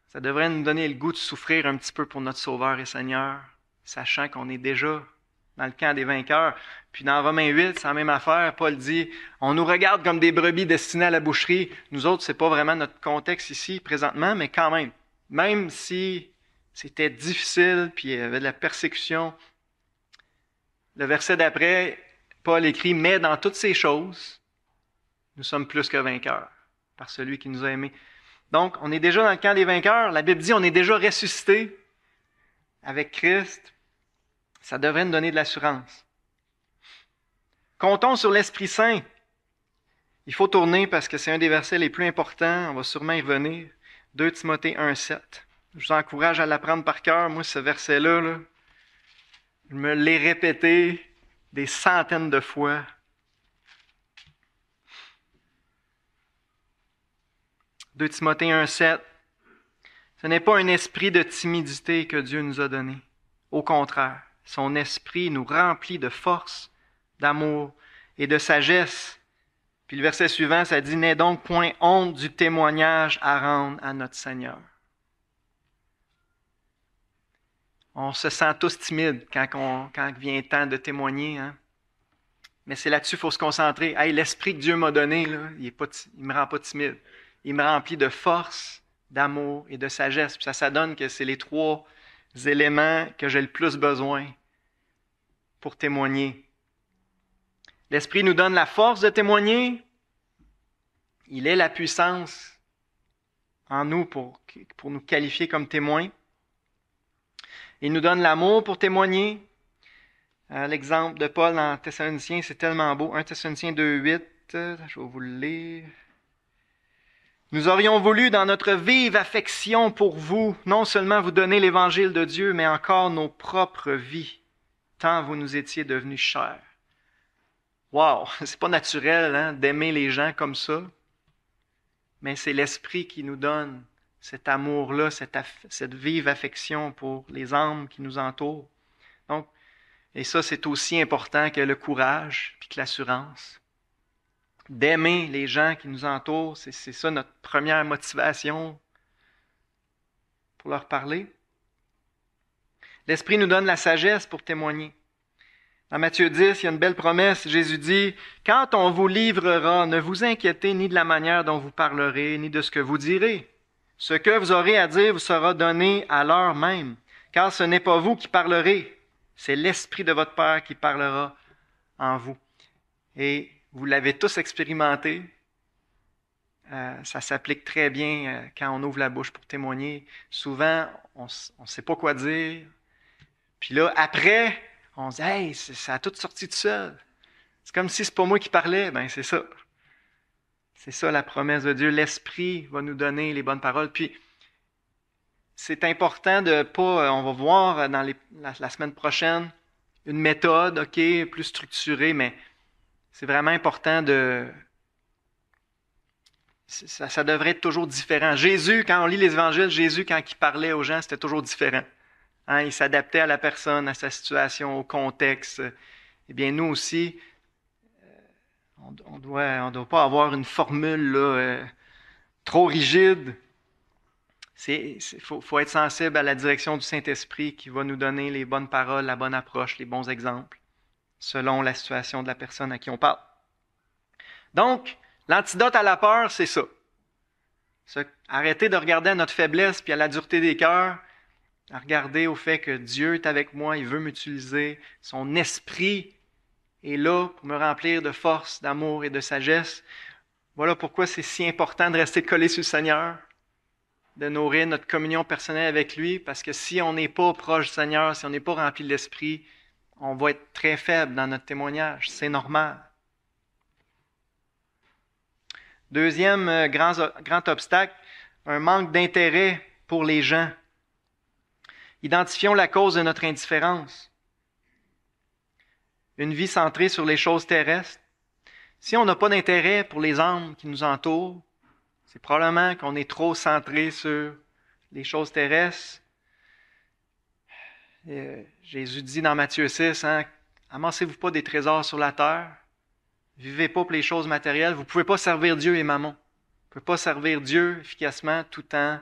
Ça devrait nous donner le goût de souffrir un petit peu pour notre Sauveur et Seigneur, sachant qu'on est déjà dans le camp des vainqueurs. Puis dans Romains 8, c'est la même affaire. Paul dit On nous regarde comme des brebis destinées à la boucherie. Nous autres, ce n'est pas vraiment notre contexte ici, présentement, mais quand même. Même si c'était difficile, puis il y avait de la persécution, le verset d'après, Paul écrit Mais dans toutes ces choses, nous sommes plus que vainqueurs par celui qui nous a aimés. Donc, on est déjà dans le camp des vainqueurs. La Bible dit on est déjà ressuscité avec Christ. Ça devrait nous donner de l'assurance. Comptons sur l'Esprit Saint. Il faut tourner parce que c'est un des versets les plus importants. On va sûrement y revenir. 2 Timothée 1,7. Je vous encourage à l'apprendre par cœur. Moi, ce verset-là, je me l'ai répété des centaines de fois. 2 Timothée 1,7 Ce n'est pas un esprit de timidité que Dieu nous a donné. Au contraire, son esprit nous remplit de force d'amour et de sagesse. Puis le verset suivant, ça dit, N'aie donc point honte du témoignage à rendre à notre Seigneur. On se sent tous timides quand, vient le temps de témoigner. Hein? Mais c'est là-dessus qu'il faut se concentrer. l'esprit que Dieu m'a donné, il ne me rend pas timide. Il me remplit de force, d'amour et de sagesse. ça, ça donne que c'est les trois éléments que j'ai le plus besoin pour témoigner. L'Esprit nous donne la force de témoigner. Il est la puissance en nous pour, pour nous qualifier comme témoins. Il nous donne l'amour pour témoigner. Euh, l'exemple de Paul en Thessaloniciens, c'est tellement beau. 1 Thessaloniciens 2.8, euh, je vais vous le lire. Nous aurions voulu, dans notre vive affection pour vous, non seulement vous donner l'évangile de Dieu, mais encore nos propres vies, tant vous nous étiez devenus chers. Wow, [LAUGHS] c'est pas naturel hein, d'aimer les gens comme ça, mais c'est l'Esprit qui nous donne cet amour-là, cette, vive affection pour les âmes qui nous entourent. Donc, et ça, c'est aussi important que le courage et que l'assurance. D'aimer les gens qui nous entourent, c'est ça notre première motivation pour leur parler. L'Esprit nous donne la sagesse pour témoigner. À Matthieu 10, il y a une belle promesse. Jésus dit, Quand on vous livrera, ne vous inquiétez ni de la manière dont vous parlerez, ni de ce que vous direz. Ce que vous aurez à dire vous sera donné à l'heure même, car ce n'est pas vous qui parlerez, c'est l'Esprit de votre Père qui parlera en vous. Et vous l'avez tous expérimenté. Euh, ça s'applique très bien euh, quand on ouvre la bouche pour témoigner. Souvent, on ne sait pas quoi dire. Puis là, après, on dit Hey, ça a tout sorti tout seul. C'est comme si c'est pas moi qui parlais. Ben, c'est ça. C'est ça la promesse de Dieu. L'Esprit va nous donner les bonnes paroles. Puis, c'est important de pas. Euh, on va voir dans la, semaine prochaine une méthode, OK, plus structurée, mais c'est vraiment important de. Ça, ça devrait être toujours différent. Jésus, quand on lit les évangiles, Jésus, quand il parlait aux gens, c'était toujours différent. Hein, il s'adaptait à la personne, à sa situation, au contexte. Eh bien, nous aussi, euh, on ne doit, pas avoir une formule euh, trop rigide. Il faut, être sensible à la direction du Saint-Esprit qui va nous donner les bonnes paroles, la bonne approche, les bons exemples, selon la situation de la personne à qui on parle. Donc, l'antidote à la peur, c'est ça. Arrêter de regarder à notre faiblesse puis à la dureté des cœurs, à regarder au fait que Dieu est avec moi, il veut m'utiliser, son esprit est là pour me remplir de force, d'amour et de sagesse. Voilà pourquoi c'est si important de rester collé sur le Seigneur, de nourrir notre communion personnelle avec lui, parce que si on n'est pas proche du Seigneur, si on n'est pas rempli de l'Esprit, on va être très faible dans notre témoignage. C'est normal. Deuxième euh, grand, grand obstacle, un manque d'intérêt pour les gens. Identifions la cause de notre indifférence. Une vie centrée sur les choses terrestres. Si on n'a pas d'intérêt pour les âmes qui nous entourent, c'est probablement qu'on est trop centré sur les choses terrestres. Euh, Jésus dit dans Matthieu 6, hein, amassez-vous pas des trésors sur la terre, vivez pas pour les choses matérielles, vous ne pouvez pas servir Dieu et maman. Vous ne pouvez pas servir Dieu efficacement tout en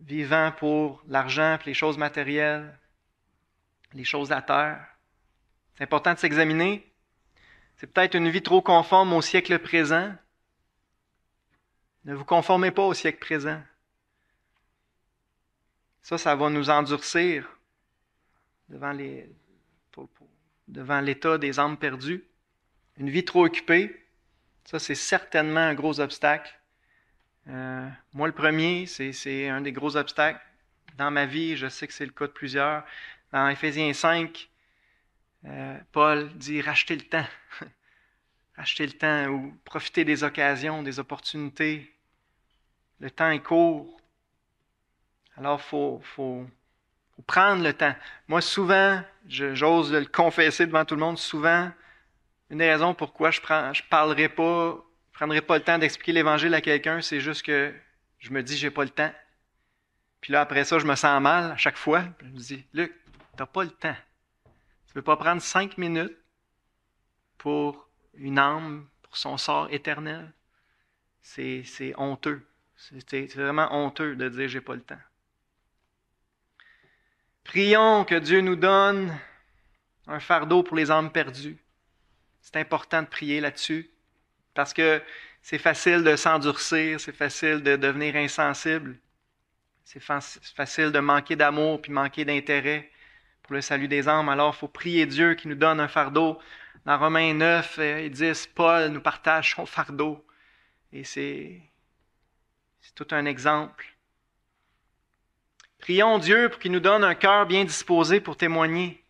vivant pour l'argent, les choses matérielles, les choses à terre. C'est important de s'examiner. C'est peut-être une vie trop conforme au siècle présent. Ne vous conformez pas au siècle présent. Ça, ça va nous endurcir devant devant l'état des âmes perdues. Une vie trop occupée, ça c'est certainement un gros obstacle euh, moi, le premier, c'est un des gros obstacles dans ma vie. Je sais que c'est le cas de plusieurs. Dans Ephésiens 5, euh, Paul dit racheter le temps. [LAUGHS] rachetez le temps ou profiter des occasions, des opportunités. Le temps est court. Alors, il faut, prendre le temps. Moi, souvent, j'ose le confesser devant tout le monde, souvent, une des raisons pourquoi je ne je parlerai pas je prendrai pas le temps d'expliquer l'Évangile à quelqu'un, c'est juste que je me dis, j'ai pas le temps. Puis là, après ça, je me sens mal à chaque fois. Je me dis, Luc, t'as pas le temps. Tu ne peux pas prendre cinq minutes pour une âme, pour son sort éternel. C'est, c'est honteux. C'est vraiment honteux de dire, j'ai pas le temps. Prions que Dieu nous donne un fardeau pour les âmes perdues. C'est important de prier là-dessus. Parce que c'est facile de s'endurcir, c'est facile de devenir insensible, c'est facile de manquer d'amour puis manquer d'intérêt pour le salut des âmes. Alors, il faut prier Dieu qui nous donne un fardeau. Dans Romains 9 et 10, Paul nous partage son fardeau. Et c'est tout un exemple. Prions Dieu pour qu'il nous donne un cœur bien disposé pour témoigner.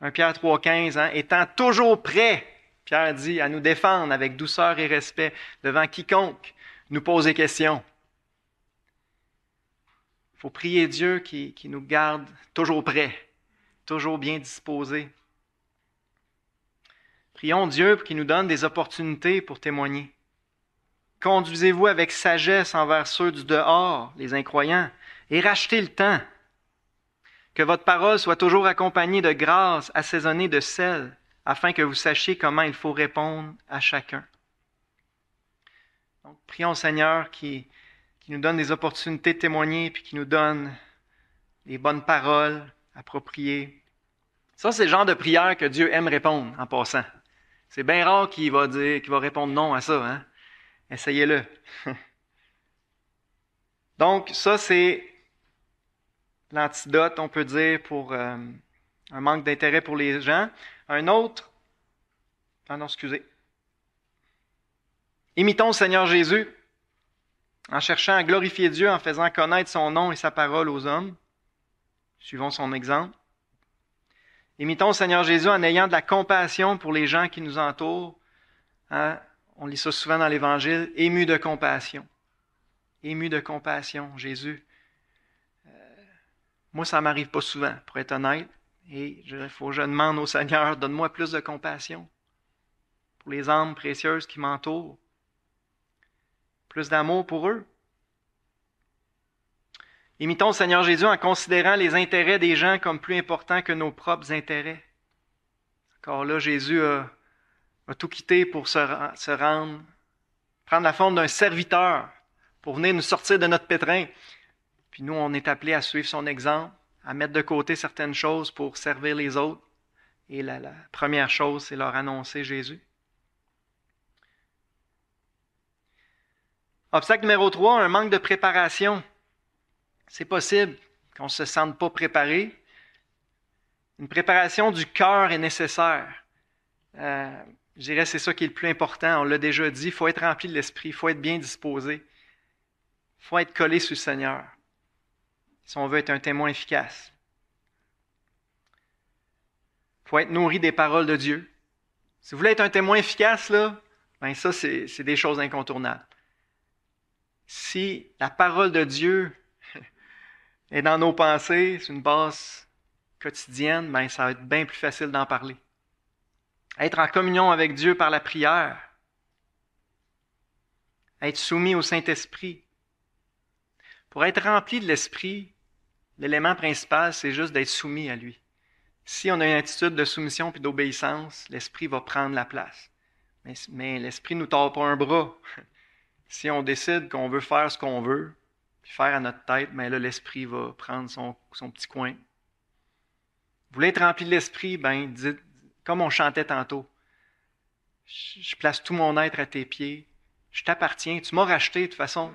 1 Pierre 3,15, hein, étant toujours prêt Pierre dit à nous défendre avec douceur et respect devant quiconque nous pose des questions. Il faut prier Dieu qui, nous garde toujours prêts, toujours bien disposés. Prions Dieu pour qu'il nous donne des opportunités pour témoigner. Conduisez-vous avec sagesse envers ceux du dehors, les incroyants, et rachetez le temps. Que votre parole soit toujours accompagnée de grâce assaisonnée de sel, afin que vous sachiez comment il faut répondre à chacun. Donc, prions au Seigneur qui, qui nous donne des opportunités de témoigner, puis qui nous donne les bonnes paroles appropriées. Ça, c'est le genre de prière que Dieu aime répondre en passant. C'est bien rare qu'il va dire, qu'il va répondre non à ça. Hein? Essayez-le. [LAUGHS] Donc, ça, c'est l'antidote, on peut dire, pour euh, un manque d'intérêt pour les gens. Un autre. Ah non, excusez. Imitons le Seigneur Jésus en cherchant à glorifier Dieu en faisant connaître son nom et sa parole aux hommes. Suivons son exemple. Imitons le Seigneur Jésus en ayant de la compassion pour les gens qui nous entourent. Hein? On lit ça souvent dans l'Évangile, ému de compassion. Ému de compassion, Jésus. Euh, moi, ça m'arrive pas souvent, pour être honnête. Et faut je demande au Seigneur, donne-moi plus de compassion pour les âmes précieuses qui m'entourent, plus d'amour pour eux. Imitons le Seigneur Jésus en considérant les intérêts des gens comme plus importants que nos propres intérêts. Car là, Jésus a, tout quitté pour se, se rendre, prendre la forme d'un serviteur pour venir nous sortir de notre pétrin. Puis nous, on est appelés à suivre son exemple à mettre de côté certaines choses pour servir les autres. Et la, première chose, c'est leur annoncer Jésus. Obstacle numéro 3, un manque de préparation. C'est possible qu'on ne se sente pas préparé. Une préparation du cœur est nécessaire. Euh, je dirais c'est ça qui est le plus important. On l'a déjà dit, il faut être rempli de l'esprit, il faut être bien disposé, il faut être collé sur le Seigneur si on veut être un témoin efficace. Il faut être nourri des paroles de Dieu. Si vous voulez être un témoin efficace, là, ben ça, c'est des choses incontournables. Si la parole de Dieu [LAUGHS] est dans nos pensées, c'est une base quotidienne, ben ça va être bien plus facile d'en parler. Être en communion avec Dieu par la prière. Être soumis au Saint-Esprit. Pour être rempli de l'Esprit, L'élément principal, c'est juste d'être soumis à lui. Si on a une attitude de soumission puis d'obéissance, l'esprit va prendre la place. Mais, l'esprit ne nous tord pas un bras. [LAUGHS] si on décide qu'on veut faire ce qu'on veut, puis faire à notre tête, mais là, l'esprit va prendre son, petit coin. Vous voulez être rempli de l'esprit, ben dites, comme on chantait tantôt, je, je place tout mon être à tes pieds, je t'appartiens, tu m'as racheté de toute façon,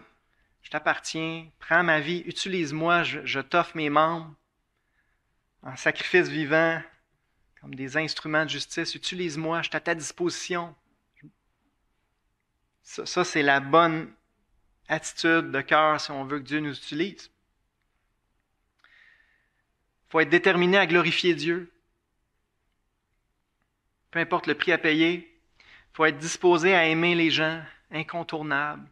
je t'appartiens, prends ma vie, utilise-moi, je, t'offre mes membres en sacrifice vivant, comme des instruments de justice, utilise-moi, je suis à ta disposition. Ça, ça c'est la bonne attitude de cœur si on veut que Dieu nous utilise. Il faut être déterminé à glorifier Dieu. Peu importe le prix à payer, il faut être disposé à aimer les gens, incontournable.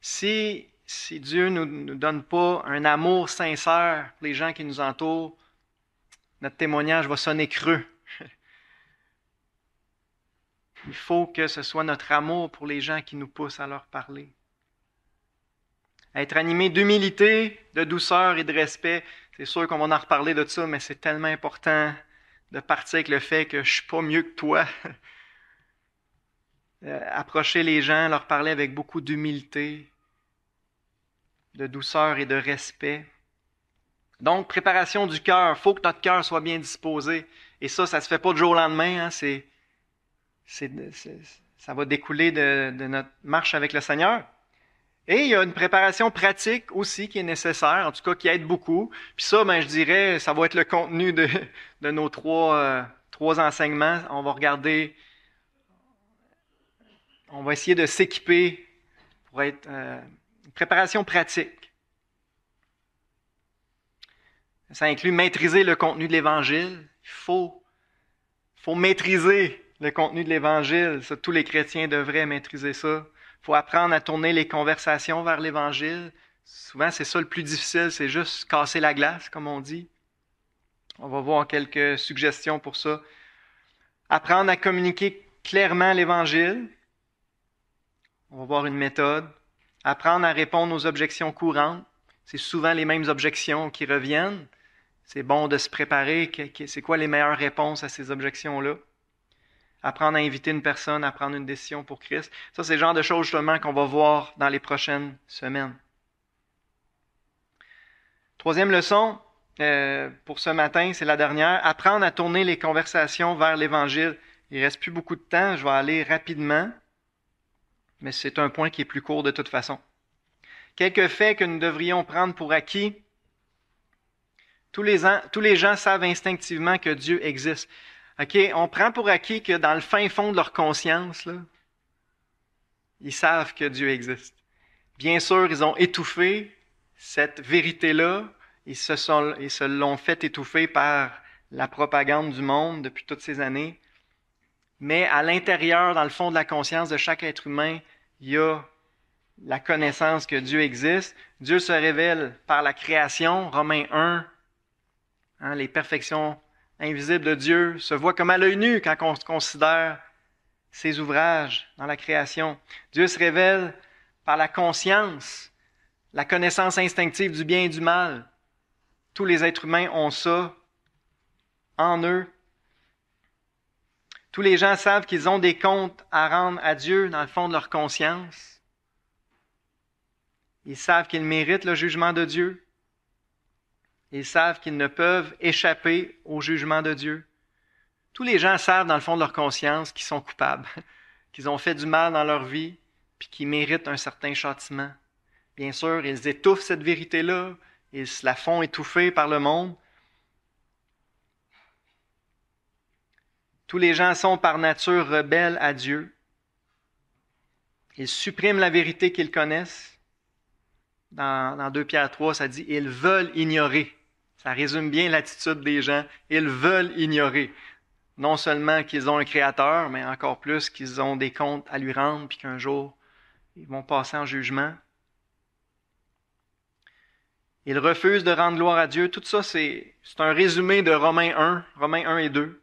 Si si Dieu ne nous, donne pas un amour sincère pour les gens qui nous entourent, notre témoignage va sonner creux. [LAUGHS] Il faut que ce soit notre amour pour les gens qui nous poussent à leur parler. Être animé d'humilité, de douceur et de respect, c'est sûr qu'on va en reparler de ça, mais c'est tellement important de partir avec le fait que je suis pas mieux que toi. [LAUGHS] Euh, approcher les gens, leur parler avec beaucoup d'humilité, de douceur et de respect. Donc, préparation du cœur, faut que notre cœur soit bien disposé. Et ça, ça se fait pas du jour au lendemain. Hein. c'est, ça va découler de, notre marche avec le Seigneur. Et il y a une préparation pratique aussi qui est nécessaire, en tout cas qui aide beaucoup. Puis ça, ben, je dirais, ça va être le contenu de, nos trois, euh, trois enseignements. On va regarder, on va essayer de s'équiper pour être euh, préparation pratique. Ça inclut maîtriser le contenu de l'Évangile. Il faut, faut maîtriser le contenu de l'Évangile. tous les chrétiens devraient maîtriser ça. Il faut apprendre à tourner les conversations vers l'Évangile. Souvent, c'est ça le plus difficile, c'est juste casser la glace, comme on dit. On va voir quelques suggestions pour ça. Apprendre à communiquer clairement l'Évangile. On va voir une méthode apprendre à répondre aux objections courantes. C'est souvent les mêmes objections qui reviennent. C'est bon de se préparer. C'est quoi les meilleures réponses à ces objections-là? Apprendre à inviter une personne à prendre une décision pour Christ. Ça, c'est le genre de choses justement qu'on va voir dans les prochaines semaines. Troisième leçon euh, pour ce matin, c'est la dernière. Apprendre à tourner les conversations vers l'Évangile. Il ne reste plus beaucoup de temps, je vais aller rapidement mais c'est un point qui est plus court de toute façon. Quelques faits que nous devrions prendre pour acquis. Tous les, tous les gens savent instinctivement que Dieu existe. OK, on prend pour acquis que dans le fin fond de leur conscience, là, ils savent que Dieu existe. Bien sûr, ils ont étouffé cette vérité-là. Ils se sont, ils se l'ont fait étouffer par la propagande du monde depuis toutes ces années. Mais à l'intérieur, dans le fond de la conscience de chaque être humain, il y a la connaissance que Dieu existe. Dieu se révèle par la création, Romains 1. Hein, les perfections invisibles de Dieu se voient comme à l'œil nu quand on considère ses ouvrages dans la création. Dieu se révèle par la conscience, la connaissance instinctive du bien et du mal. Tous les êtres humains ont ça en eux. Tous les gens savent qu'ils ont des comptes à rendre à Dieu dans le fond de leur conscience. Ils savent qu'ils méritent le jugement de Dieu. Ils savent qu'ils ne peuvent échapper au jugement de Dieu. Tous les gens savent dans le fond de leur conscience qu'ils sont coupables, [LAUGHS] qu'ils ont fait du mal dans leur vie, puis qu'ils méritent un certain châtiment. Bien sûr, ils étouffent cette vérité-là, ils se la font étouffer par le monde, Tous les gens sont par nature rebelles à Dieu. Ils suppriment la vérité qu'ils connaissent. Dans, deux 2 Pierre 3, ça dit, ils veulent ignorer. Ça résume bien l'attitude des gens. Ils veulent ignorer. Non seulement qu'ils ont un créateur, mais encore plus qu'ils ont des comptes à lui rendre, puis qu'un jour, ils vont passer en jugement. Ils refusent de rendre gloire à Dieu. Tout ça, c'est un résumé de Romains 1, Romains 1 et 2.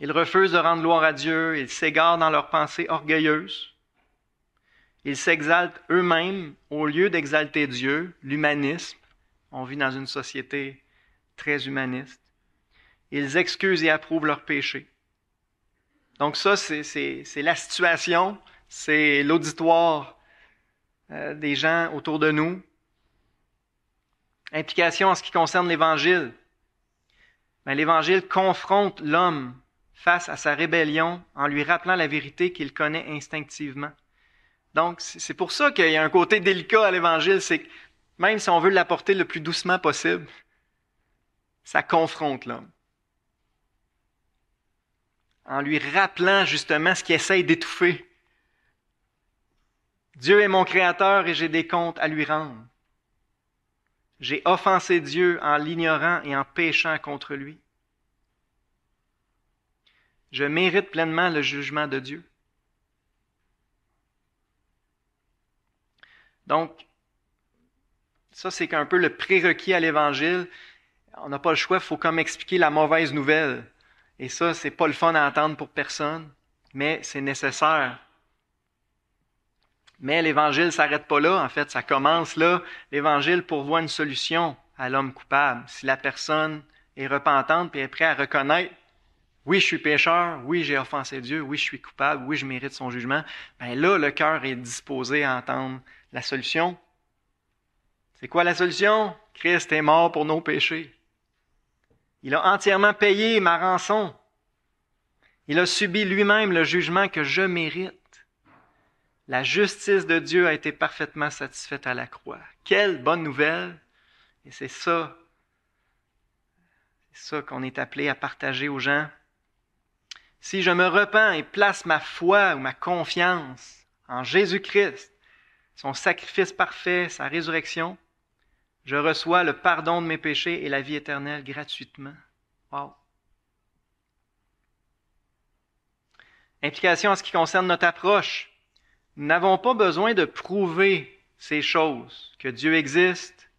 Ils refusent de rendre gloire à Dieu, ils s'égarent dans leurs pensées orgueilleuses. Ils s'exaltent eux-mêmes au lieu d'exalter Dieu, l'humanisme. On vit dans une société très humaniste. Ils excusent et approuvent leurs péchés. Donc ça, c'est la situation, c'est l'auditoire euh, des gens autour de nous. Implication en ce qui concerne l'Évangile. Ben, L'Évangile confronte l'homme face à sa rébellion en lui rappelant la vérité qu'il connaît instinctivement. Donc, c'est pour ça qu'il y a un côté délicat à l'Évangile, c'est que même si on veut l'apporter le plus doucement possible, ça confronte l'homme. En lui rappelant justement ce qu'il essaye d'étouffer. Dieu est mon créateur et j'ai des comptes à lui rendre. J'ai offensé Dieu en l'ignorant et en péchant contre lui. Je mérite pleinement le jugement de Dieu. Donc, ça, c'est un peu le prérequis à l'Évangile. On n'a pas le choix, il faut comme expliquer la mauvaise nouvelle. Et ça, c'est pas le fun à entendre pour personne, mais c'est nécessaire. Mais l'Évangile s'arrête pas là, en fait, ça commence là. L'Évangile pourvoit une solution à l'homme coupable. Si la personne est repentante et est prête à reconnaître oui, je suis pécheur, oui, j'ai offensé Dieu, oui, je suis coupable, oui, je mérite son jugement, bien là, le cœur est disposé à entendre la solution. C'est quoi la solution? Christ est mort pour nos péchés. Il a entièrement payé ma rançon. Il a subi lui-même le jugement que je mérite. La justice de Dieu a été parfaitement satisfaite à la croix. Quelle bonne nouvelle! Et c'est ça, c'est ça qu'on est appelé à partager aux gens si je me repens et place ma foi ou ma confiance en Jésus-Christ, son sacrifice parfait, sa résurrection, je reçois le pardon de mes péchés et la vie éternelle gratuitement. Wow! Implication en ce qui concerne notre approche. Nous n'avons pas besoin de prouver ces choses, que Dieu existe,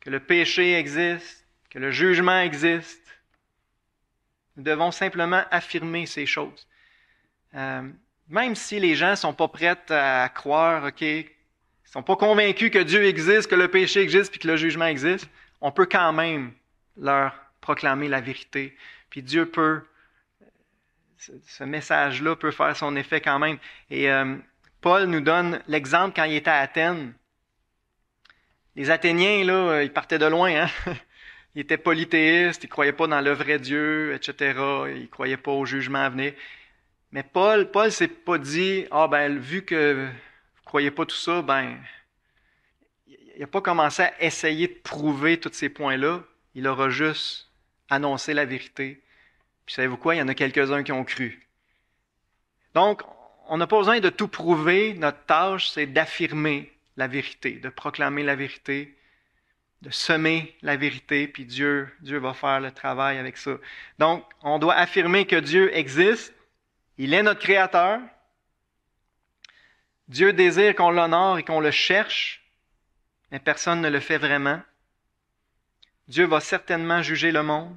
que le péché existe, que le jugement existe. Nous devons simplement affirmer ces choses. Euh, même si les gens ne sont pas prêts à croire, OK, ils ne sont pas convaincus que Dieu existe, que le péché existe, puis que le jugement existe, on peut quand même leur proclamer la vérité. Puis Dieu peut, ce message-là peut faire son effet quand même. Et euh, Paul nous donne l'exemple quand il était à Athènes. Les Athéniens, là, ils partaient de loin, hein? [LAUGHS] il était polythéiste, il croyait pas dans le vrai Dieu, etc. Il croyait pas au jugement à venir. Mais Paul, Paul s'est pas dit, ah ben, vu que vous croyez pas tout ça, ben, il n'a pas commencé à essayer de prouver tous ces points-là. Il aura juste annoncé la vérité. Puis savez-vous quoi? Il y en a quelques-uns qui ont cru. Donc, on n'a pas besoin de tout prouver. Notre tâche, c'est d'affirmer la vérité, de proclamer la vérité de semer la vérité, puis Dieu, Dieu va faire le travail avec ça. Donc, on doit affirmer que Dieu existe, il est notre Créateur, Dieu désire qu'on l'honore et qu'on le cherche, mais personne ne le fait vraiment. Dieu va certainement juger le monde.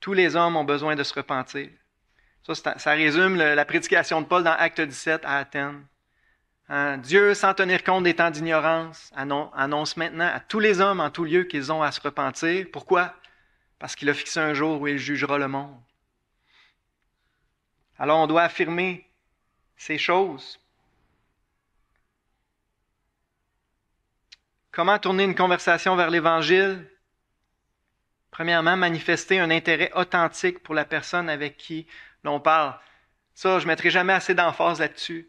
Tous les hommes ont besoin de se repentir. Ça, ça résume la prédication de Paul dans Acte 17 à Athènes. Hein? Dieu, sans tenir compte des temps d'ignorance, annonce maintenant à tous les hommes en tout lieu qu'ils ont à se repentir. Pourquoi? Parce qu'il a fixé un jour où il jugera le monde. Alors on doit affirmer ces choses. Comment tourner une conversation vers l'Évangile? Premièrement, manifester un intérêt authentique pour la personne avec qui l'on parle. Ça, je ne mettrai jamais assez d'emphase là-dessus.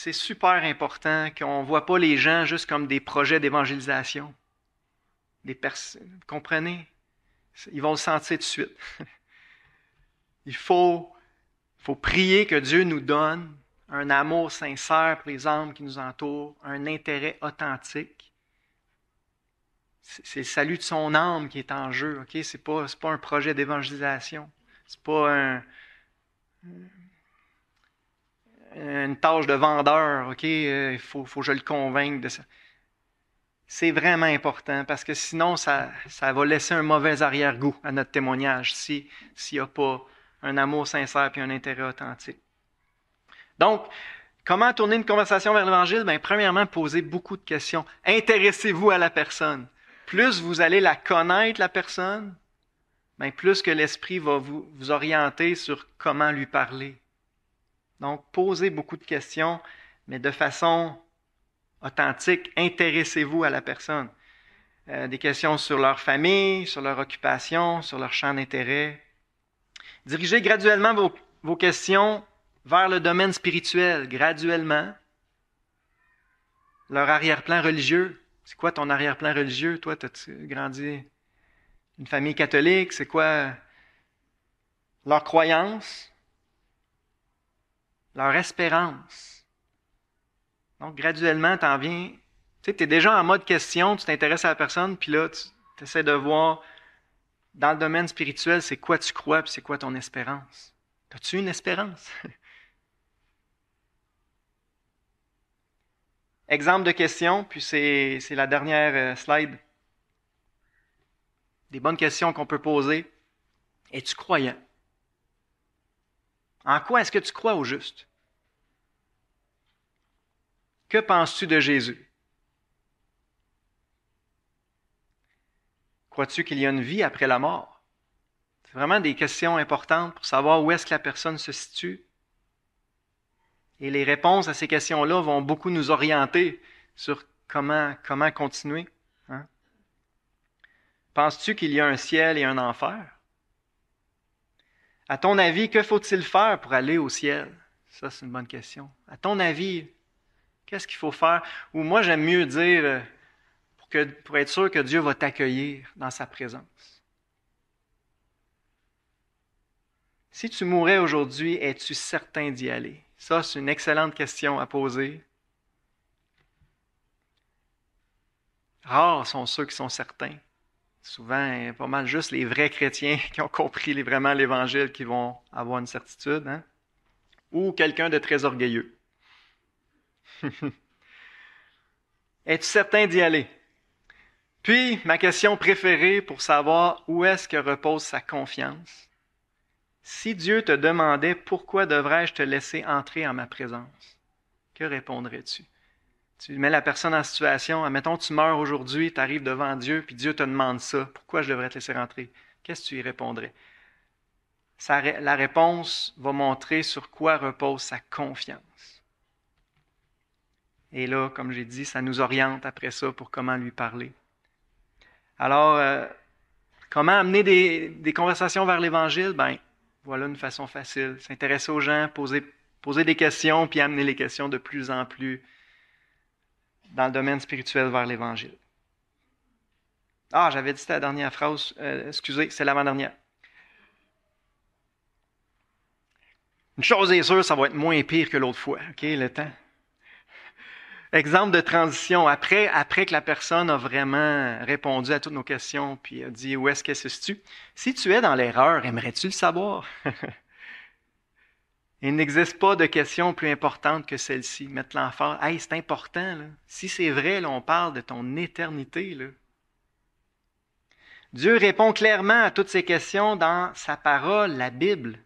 C'est super important qu'on ne voit pas les gens juste comme des projets d'évangélisation. Des personnes, comprenez? Ils vont le sentir tout de suite. [LAUGHS] Il faut, faut prier que Dieu nous donne un amour sincère pour les âmes qui nous entourent, un intérêt authentique. C'est le salut de son âme qui est en jeu, ok? C'est pas, pas un projet d'évangélisation. C'est pas un, une tâche de vendeur, OK, euh, il faut, que je le convainque de ça. C'est vraiment important parce que sinon, ça, ça va laisser un mauvais arrière-goût à notre témoignage s'il n'y a pas un amour sincère et un intérêt authentique. Donc, comment tourner une conversation vers l'Évangile? Ben, premièrement, posez beaucoup de questions. Intéressez-vous à la personne. Plus vous allez la connaître, la personne, bien, plus que l'Esprit va vous, vous orienter sur comment lui parler donc, posez beaucoup de questions, mais de façon authentique, intéressez-vous à la personne. Euh, des questions sur leur famille, sur leur occupation, sur leur champ d'intérêt. Dirigez graduellement vos, questions vers le domaine spirituel, graduellement. Leur arrière-plan religieux. C'est quoi ton arrière-plan religieux? Toi, as-tu grandi une famille catholique? C'est quoi leur croyance? leur espérance. Donc, graduellement, tu en viens. Tu sais, es déjà en mode question, tu t'intéresses à la personne, puis là, tu essaies de voir dans le domaine spirituel, c'est quoi tu crois, puis c'est quoi ton espérance. As-tu une espérance? [LAUGHS] Exemple de question, puis c'est la dernière euh, slide. Des bonnes questions qu'on peut poser. Es-tu croyant? En quoi est-ce que tu crois au juste? Que penses-tu de Jésus? Crois-tu qu'il y a une vie après la mort? C'est vraiment des questions importantes pour savoir où est-ce que la personne se situe. Et les réponses à ces questions-là vont beaucoup nous orienter sur comment, continuer. Hein? Penses-tu qu'il y a un ciel et un enfer? À ton avis, que faut-il faire pour aller au ciel? Ça, c'est une bonne question. À ton avis, Qu'est-ce qu'il faut faire? Ou moi, j'aime mieux dire, euh, pour, être sûr que Dieu va t'accueillir dans sa présence. Si tu mourais aujourd'hui, es-tu certain d'y aller? Ça, c'est une excellente question à poser. Rares sont ceux qui sont certains. Souvent, pas mal juste les vrais chrétiens [LAUGHS] qui ont compris vraiment l'Évangile qui vont avoir une certitude. Hein? Ou quelqu'un de très orgueilleux. [LAUGHS] Es-tu certain d'y aller? Puis, ma question préférée pour savoir où est-ce que repose sa confiance, si Dieu te demandait pourquoi devrais-je te laisser entrer en ma présence, que répondrais-tu? Tu mets la personne en situation, admettons tu meurs aujourd'hui, tu arrives devant Dieu, puis Dieu te demande ça, pourquoi je devrais te laisser entrer Qu'est-ce que tu y répondrais? la réponse va montrer sur quoi repose sa confiance. Et là, comme j'ai dit, ça nous oriente après ça pour comment lui parler. Alors, euh, comment amener des, conversations vers l'Évangile? Ben, voilà une façon facile. S'intéresser aux gens, poser, poser des questions, puis amener les questions de plus en plus dans le domaine spirituel vers l'Évangile. Ah, j'avais dit la dernière phrase. Euh, excusez, c'est l'avant-dernière. Une chose est sûre, ça va être moins pire que l'autre fois, OK, le temps exemple de transition, après, après que la personne a vraiment répondu à toutes nos questions, puis a dit où est-ce que se » si tu es dans l'erreur, aimerais-tu le savoir? [LAUGHS] Il n'existe pas de question plus importante que celle-ci. Mettre l'enfant, hey, c'est important. Là. Si c'est vrai, là, on parle de ton éternité. Là. Dieu répond clairement à toutes ces questions dans sa parole, la Bible.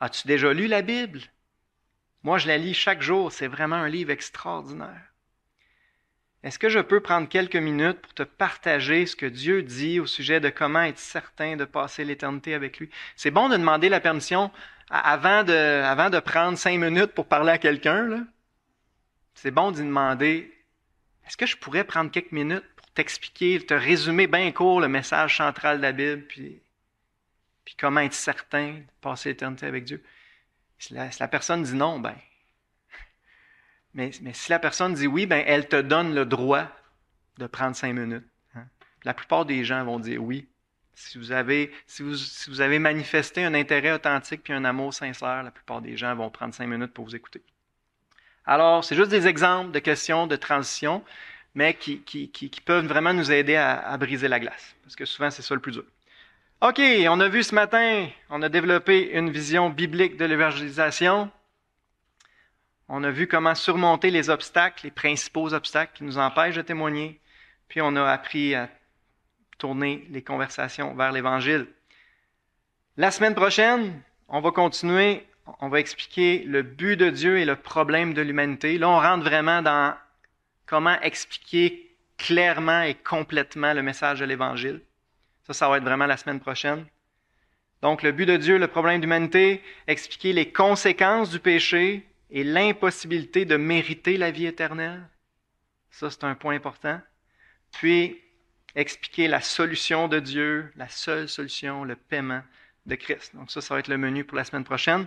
As-tu déjà lu la Bible? Moi, je la lis chaque jour. C'est vraiment un livre extraordinaire. Est-ce que je peux prendre quelques minutes pour te partager ce que Dieu dit au sujet de comment être certain de passer l'éternité avec lui? C'est bon de demander la permission avant de, prendre cinq minutes pour parler à quelqu'un. C'est bon d'y demander, est-ce que je pourrais prendre quelques minutes pour t'expliquer, te résumer bien court le message central de la Bible, puis, puis comment être certain de passer l'éternité avec Dieu? Si la, personne dit non, ben. Mais, mais, si la personne dit oui, ben elle te donne le droit de prendre cinq minutes. Hein. La plupart des gens vont dire oui. Si vous, avez, si, vous, avez manifesté un intérêt authentique puis un amour sincère, la plupart des gens vont prendre cinq minutes pour vous écouter. Alors, c'est juste des exemples de questions de transition, mais qui, qui, peuvent vraiment nous aider à briser la glace. Parce que souvent, c'est ça le plus dur. OK, on a vu ce matin, on a développé une vision biblique de l'évangélisation. On a vu comment surmonter les obstacles, les principaux obstacles qui nous empêchent de témoigner. Puis on a appris à tourner les conversations vers l'Évangile. La semaine prochaine, on va continuer, on va expliquer le but de Dieu et le problème de l'humanité. Là, on rentre vraiment dans comment expliquer clairement et complètement le message de l'Évangile. Ça, ça va être vraiment la semaine prochaine. Donc, le but de Dieu, le problème d'humanité, expliquer les conséquences du péché et l'impossibilité de mériter la vie éternelle. Ça, c'est un point important. Puis, expliquer la solution de Dieu, la seule solution, le paiement de Christ. Donc, ça, ça va être le menu pour la semaine prochaine.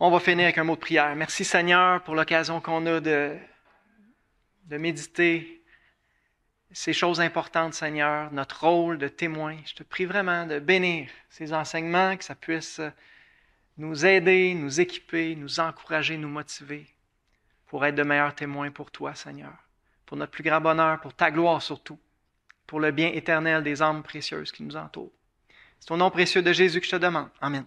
On va finir avec un mot de prière. Merci Seigneur pour l'occasion qu'on a de, de méditer ces choses importantes, Seigneur, notre rôle de témoin. Je te prie vraiment de bénir ces enseignements, que ça puisse nous aider, nous équiper, nous encourager, nous motiver pour être de meilleurs témoins pour toi, Seigneur, pour notre plus grand bonheur, pour ta gloire surtout, pour le bien éternel des âmes précieuses qui nous entourent. C'est au nom précieux de Jésus que je te demande. Amen.